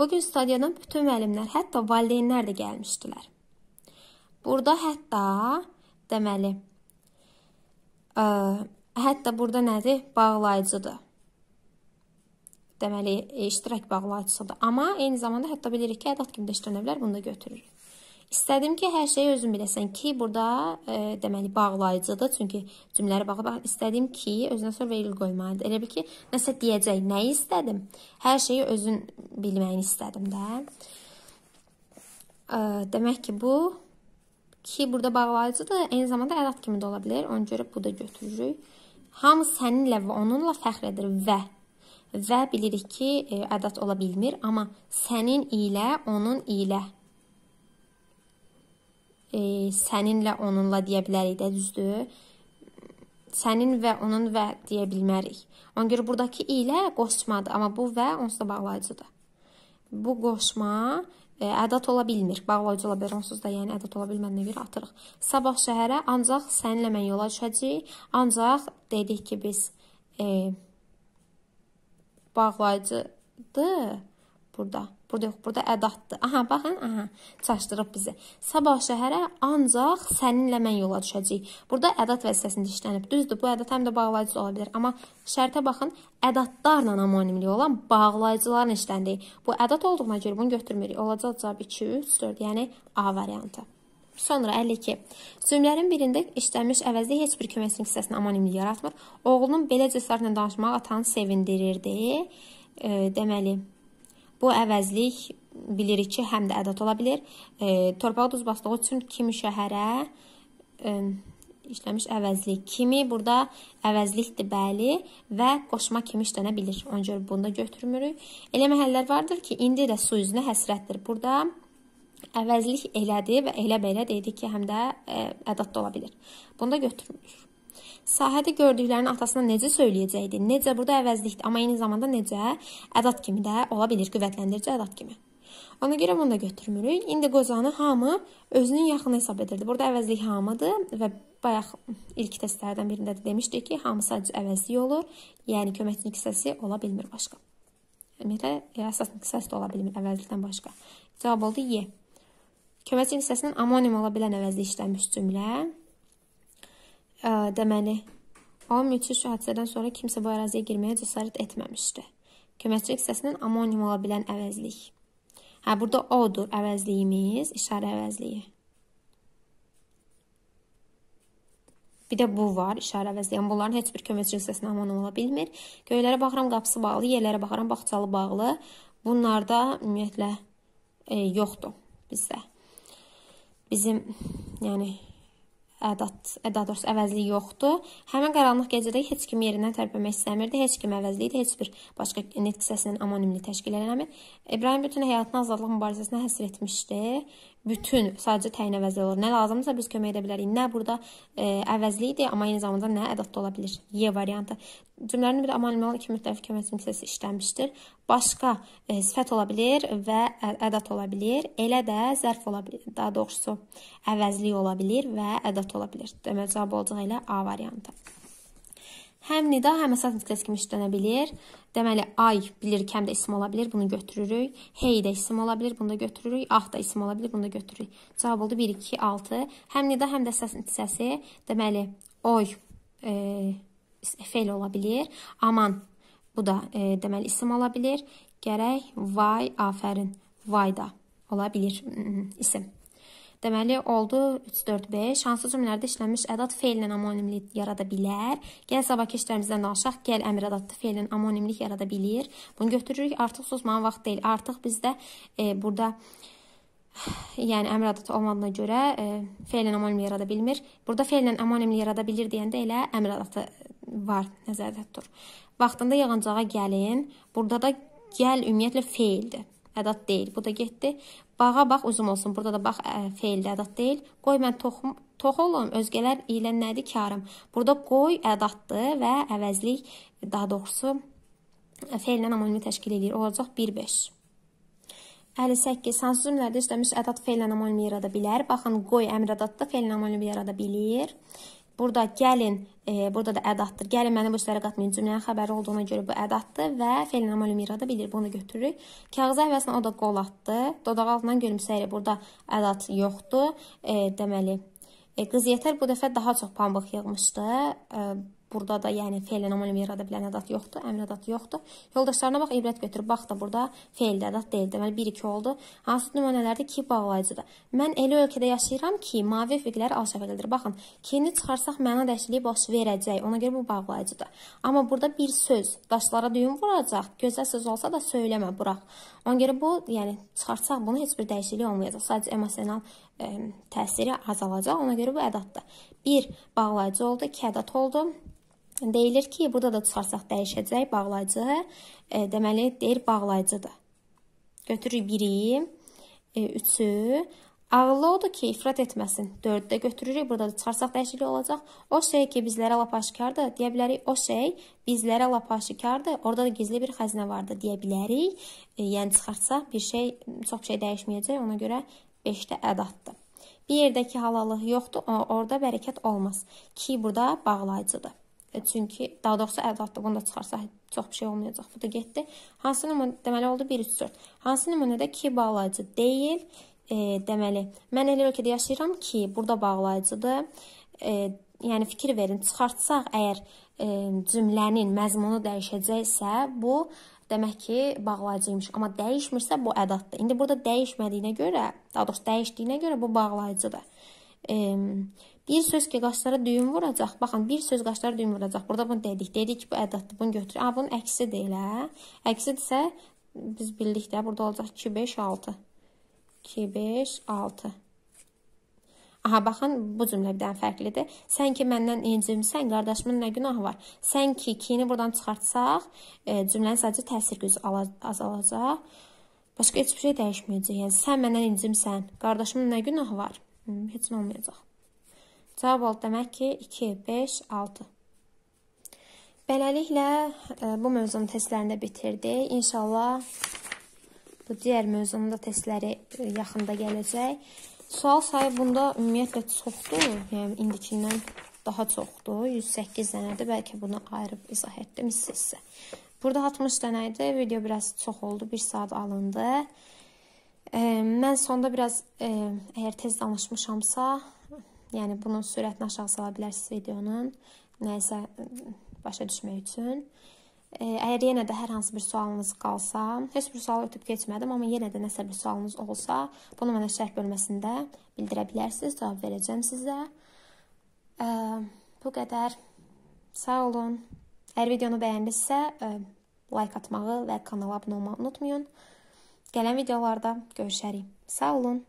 Bugün stadiona bütün müəllimlər, hətta valideynlər də gəlmişdilər. Burada hətta deməli ə, hətta burada nədir? Bağlayıcıdır. Deməli, e, iştirak bağlayıcısıdır. Amma eyni zamanda hətta bilirik ki, ədad kimi də işlənə bilər, bunu da götürürük. İstədim ki, hər şeyi özün biləsən ki, burada e, deməli bağlayıcıdır, çünki cümlələri bağla bax istədim ki, özünə sonra veril qoymalıdır. Elə bil ki, nəsə deyəcək, nəyi istədim? Hər şeyi özün bilməyini istədim də. E, demək ki, bu ki, burada bağlayıcıdır, eyni zamanda əlat kimi də ola bilər. Ona görə bu da götürürük. Hamı səninlə və onunla fəxr edir və və bilirik ki, e, ədad ola bilmir, amma sənin ilə, onun ilə e, səninlə onunla deyə bilərik də, düzdür? Sənin və onun və deyə bilmərik. Ona görə burdakı ilə qoşmadır, amma bu və onsuz da bağlayıcıdır. Bu qoşma ə, e, ədat ola bilmir. Bağlayıcı ola bilər, onsuz da yəni ədat ola bilmədiyinə görə atırıq. Sabah şəhərə ancaq səninlə mən yola düşəcəyik. Ancaq dedik ki, biz e, bağlayıcıdır burada. Burada yox, burada ədatdır. Aha, baxın, aha, çaşdırıb bizi. Sabah şəhərə ancaq səninlə mən yola düşəcəyik. Burada ədat vəzifəsində işlənib. Düzdür, bu ədat həm də bağlayıcı ola bilər, amma şərtə baxın, ədatlarla amonimliyi olan bağlayıcılarla işləndiyi. Bu ədat olduğuna görə bunu götürmürük. Olacaq cavab 2, 3, 4, yəni A variantı. Sonra 52. Cümlərin birində işlənmiş əvəzli heç bir köməkçinin hissəsinin amonimliyi yaratmır. Oğlunun belə cəsarətlə danışmağa atanı sevindirirdi. E, deməli, Bu əvəzlik bilirik ki, həm də ədad ola bilər. E, torpaq duzbaslığı üçün kimi şəhərə e, işləmiş əvəzlik kimi burada əvəzlikdir bəli və qoşma kimi işlənə bilir. Ona görə bunu da götürmürük. Elə məhəllər vardır ki, indi də su üzünə həsrətdir. Burada əvəzlik elədi və elə belə dedik ki, həm də ə, e, ədad da ola bilər. Bunu da götürmürük. Sahədə gördüklərini atasına necə söyləyəcəkdi? Necə burada əvəzlikdir, amma eyni zamanda necə ədad kimi də ola bilir, qüvvləndirici ədad kimi. Ona görə bunu da götürmürük. İndi qozanı hamı özünün yaxını hesab edirdi. Burada əvəzlik hamıdır və bayaq ilk testlərdən birində də demişdik ki, hamı sadəcə əvəzlik olur, yəni köməkçi hissəsi ola bilmir başqa. Ümumiyyətlə e, əsas hissəsi də ola bilmir əvəzlikdən başqa. Cavab oldu Y. Köməkçi hissəsinin amonim ola bilən əvəzli işlənmiş cümlə deməli, o müthiş hadisədən sonra kimsə bu əraziyə girməyə cəsarət etməmişdi. Köməkçilik hissəsindən amonim ola bilən əvəzlik. Hə, burada odur əvəzliyimiz, işarə əvəzliyi. Bir də bu var, işarə əvəzli. Yəni bunların heç bir köməkçi hissəsinə aman ola bilmir. Göylərə baxıram, qapısı bağlı, yerlərə baxıram, bağçalı bağlı. Bunlarda ümumiyyətlə e, yoxdur bizdə. Bizim yəni ədat, daha doğrusu əvəzlik yoxdur. Həmin qaranlıq gecədə heç kim yerindən tərpənmək istəmirdi, heç kim əvəzlik idi, heç bir başqa nitq hissəsinin amonimini təşkil eləmir. İbrahim bütün həyatını azadlıq mübarizəsinə həsr etmişdi bütün sadəcə təyin əvəzli olur. Nə lazımdırsa biz kömək edə bilərik. Nə burada e, əvəzlikdir, amma eyni zamanda nə ədadlı ola bilir. Y variantı. Cümlənin bir amal iki müxtəlif kömək funksiyası işlənmişdir. Başqa e, sifət ola bilər və ədad ola bilər. Elə də zərf ola bilər. Daha doğrusu əvəzlik ola bilər və ədad ola bilər. Deməli cavab olacaq elə A variantı. Həm nida, həm əsas nitqəs kimi işlənə bilir. Deməli, ay bilirik həm də isim ola bilər, bunu götürürük. Hey də isim ola bilər, bunu da götürürük. Ah da isim ola bilər, bunu da götürürük. Cavab oldu 1 2 6. Həm nida, həm də əsas nitqəsi. Deməli, oy e, fe'l ola bilər. Aman bu da e, deməli isim ola bilər. Gərək vay, afərin, vay da ola bilər isim. Deməli, oldu 3, 4, 5. Hansı cümlələrdə işlənmiş ədad feillə amonimlik yarada bilər? Gəl sabahki işlərimizdən danışaq. Gəl əmr ədadı feillə amonimlik yarada bilir. Bunu götürürük. Artıq susmağın vaxt deyil. Artıq bizdə e, burada yəni əmr ədatı olmadığına görə e, feillə amonim yarada bilmir. Burada feillə amonim yarada bilir deyəndə elə əmr ədatı var nəzərdə tutur. Vaxtında yığıncağa gəlin. Burada da gəl ümumiyyətlə feildir. Ədat deyil. Bu da getdi. Bağa bax uzun olsun. Burada da bax ə, feilli ədad deyil. Qoy mən toxum tox olum, özgələr ilə nədir karım? Burada qoy ədaddır və əvəzlik daha doğrusu feillə homonimi təşkil edir. Olacaq 1-5. 58. Hansı cümlədə işləmiş ədad feillə homonimi yarada bilər? Baxın, qoy əmr ədadda feillə homonimi yarada bilir. Burada gəlin, e, burada da ədatdır. Gəlin məni bu işlərə qatmayın. Cümlənin xəbəri olduğuna görə bu ədatdır və felnama lümirada bilir. Bunu götürürük. Kağız əvvəsinə o da qol atdı. Dodaq altından gülümsəyir. Burada ədat yoxdur. E, deməli, e, qız yetər bu dəfə daha çox pambıq yığmışdı. E, burada da yəni feillə homonim yerada bilən ədat yoxdur, əmr ədatı yoxdur. Yoldaşlarına bax, ibrət götür. Bax da burada feildə ədat deyil. Deməli 1 2 oldu. Hansı nümunələrdə ki bağlayıcıdır? Mən elə ölkədə yaşayıram ki, mavi fiqlər al şəkildir. Baxın, ki-ni çıxarsaq məna dəyişikliyi baş verəcək. Ona görə bu bağlayıcıdır. Amma burada bir söz daşlara düyün vuracaq. Gözəl söz olsa da söyləmə, burax. Ona görə bu, yəni çıxartsaq bunu heç bir dəyişiklik olmayacaq. Sadəcə emosional ə, təsiri azalacaq. Ona görə bu ədatdır. 1 bağlayıcı oldu, 2 ədat oldu. Deyilir ki, burada da çıxarsaq dəyişəcək bağlayıcı. E, deməli, deyir bağlayıcıdır. Götürürük 1-i, 3-ü. E, Ağıllı odur ki, ifrat etməsin. 4-də götürürük, burada da çıxarsaq dəyişiklik olacaq. O şey ki, bizlərə lap aşikardır, deyə bilərik. O şey bizlərə lap aşikardır, orada da gizli bir xəzinə vardır, deyə bilərik. E, yəni, çıxartsaq bir şey, çox şey dəyişməyəcək, ona görə 5-də ədatdır. Bir yerdəki halalıq yoxdur, orada bərəkət olmaz. 2 burada bağlayıcıdır. E, çünki daha doğrusu 56-da bunu da çıxarsaq çox bir şey olmayacaq. Bu da getdi. Hansı nümunə deməli oldu 134. Hansı nümunədə ki bağlayıcı deyil? E, deməli, mən elə ölkədə yaşayıram ki, burada bağlayıcıdır. E, yəni fikir verin, çıxartsaq əgər e, cümlənin məzmunu dəyişəcəksə, bu demək ki, bağlayıcıymış. Amma dəyişmirsə bu ədatdır. İndi burada dəyişmədiyinə görə, daha doğrusu dəyişdiyinə görə bu bağlayıcıdır. E, Bir söz ki, qaşlara düyün vuracaq. Baxın, bir söz qaşlara düyün vuracaq. Burada bunu dedik. Dedik ki, bu ədəddir. Bunu götürək. A, bunun əksidir elə. Əksidirsə, biz bildik də. Burada olacaq 2, 5, 6. 2, 5, 6. Aha, baxın, bu cümlə birdən fərqlidir. Sən ki, məndən incimsən, qardaşımın nə günah var? Sən ki, kini buradan çıxartsaq, e, cümlənin sadəcə təsir gücü azalacaq. Başqa heç bir şey dəyişməyəcək. Yəni, sən məndən incimsən, qardaşımın nə günah var? Hmm, heç nə olmayacaq. Cavab oldu demək ki, 2, 5, 6. Beləliklə, e, bu mövzunun testlərini də bitirdik. İnşallah bu digər mövzunun da testləri e, yaxında gələcək. Sual sayı bunda ümumiyyətlə çoxdur. Yəni, indikindən daha çoxdur. 108 dənədir. Bəlkə bunu ayrıb izah etdim sizsə. Burada 60 dənə idi. Video biraz çox oldu. 1 saat alındı. E, mən sonda biraz, əgər tez danışmışamsa, Yəni bunun sürətini aşağı sala bilərsiniz videonun nəyisə başa düşmək üçün. E, əgər yenə də hər hansı bir sualınız qalsa, heç bir sualı ötüb keçmədim, amma yenə də nəsə bir sualınız olsa, bunu mənə şərh bölməsində bildirə bilərsiniz, cavab verəcəm sizə. E, bu qədər. Sağ olun. Əgər videonu bəyəndisə, e, like atmağı və kanala abunə olmağı unutmayın. Gələn videolarda görüşərik. Sağ olun.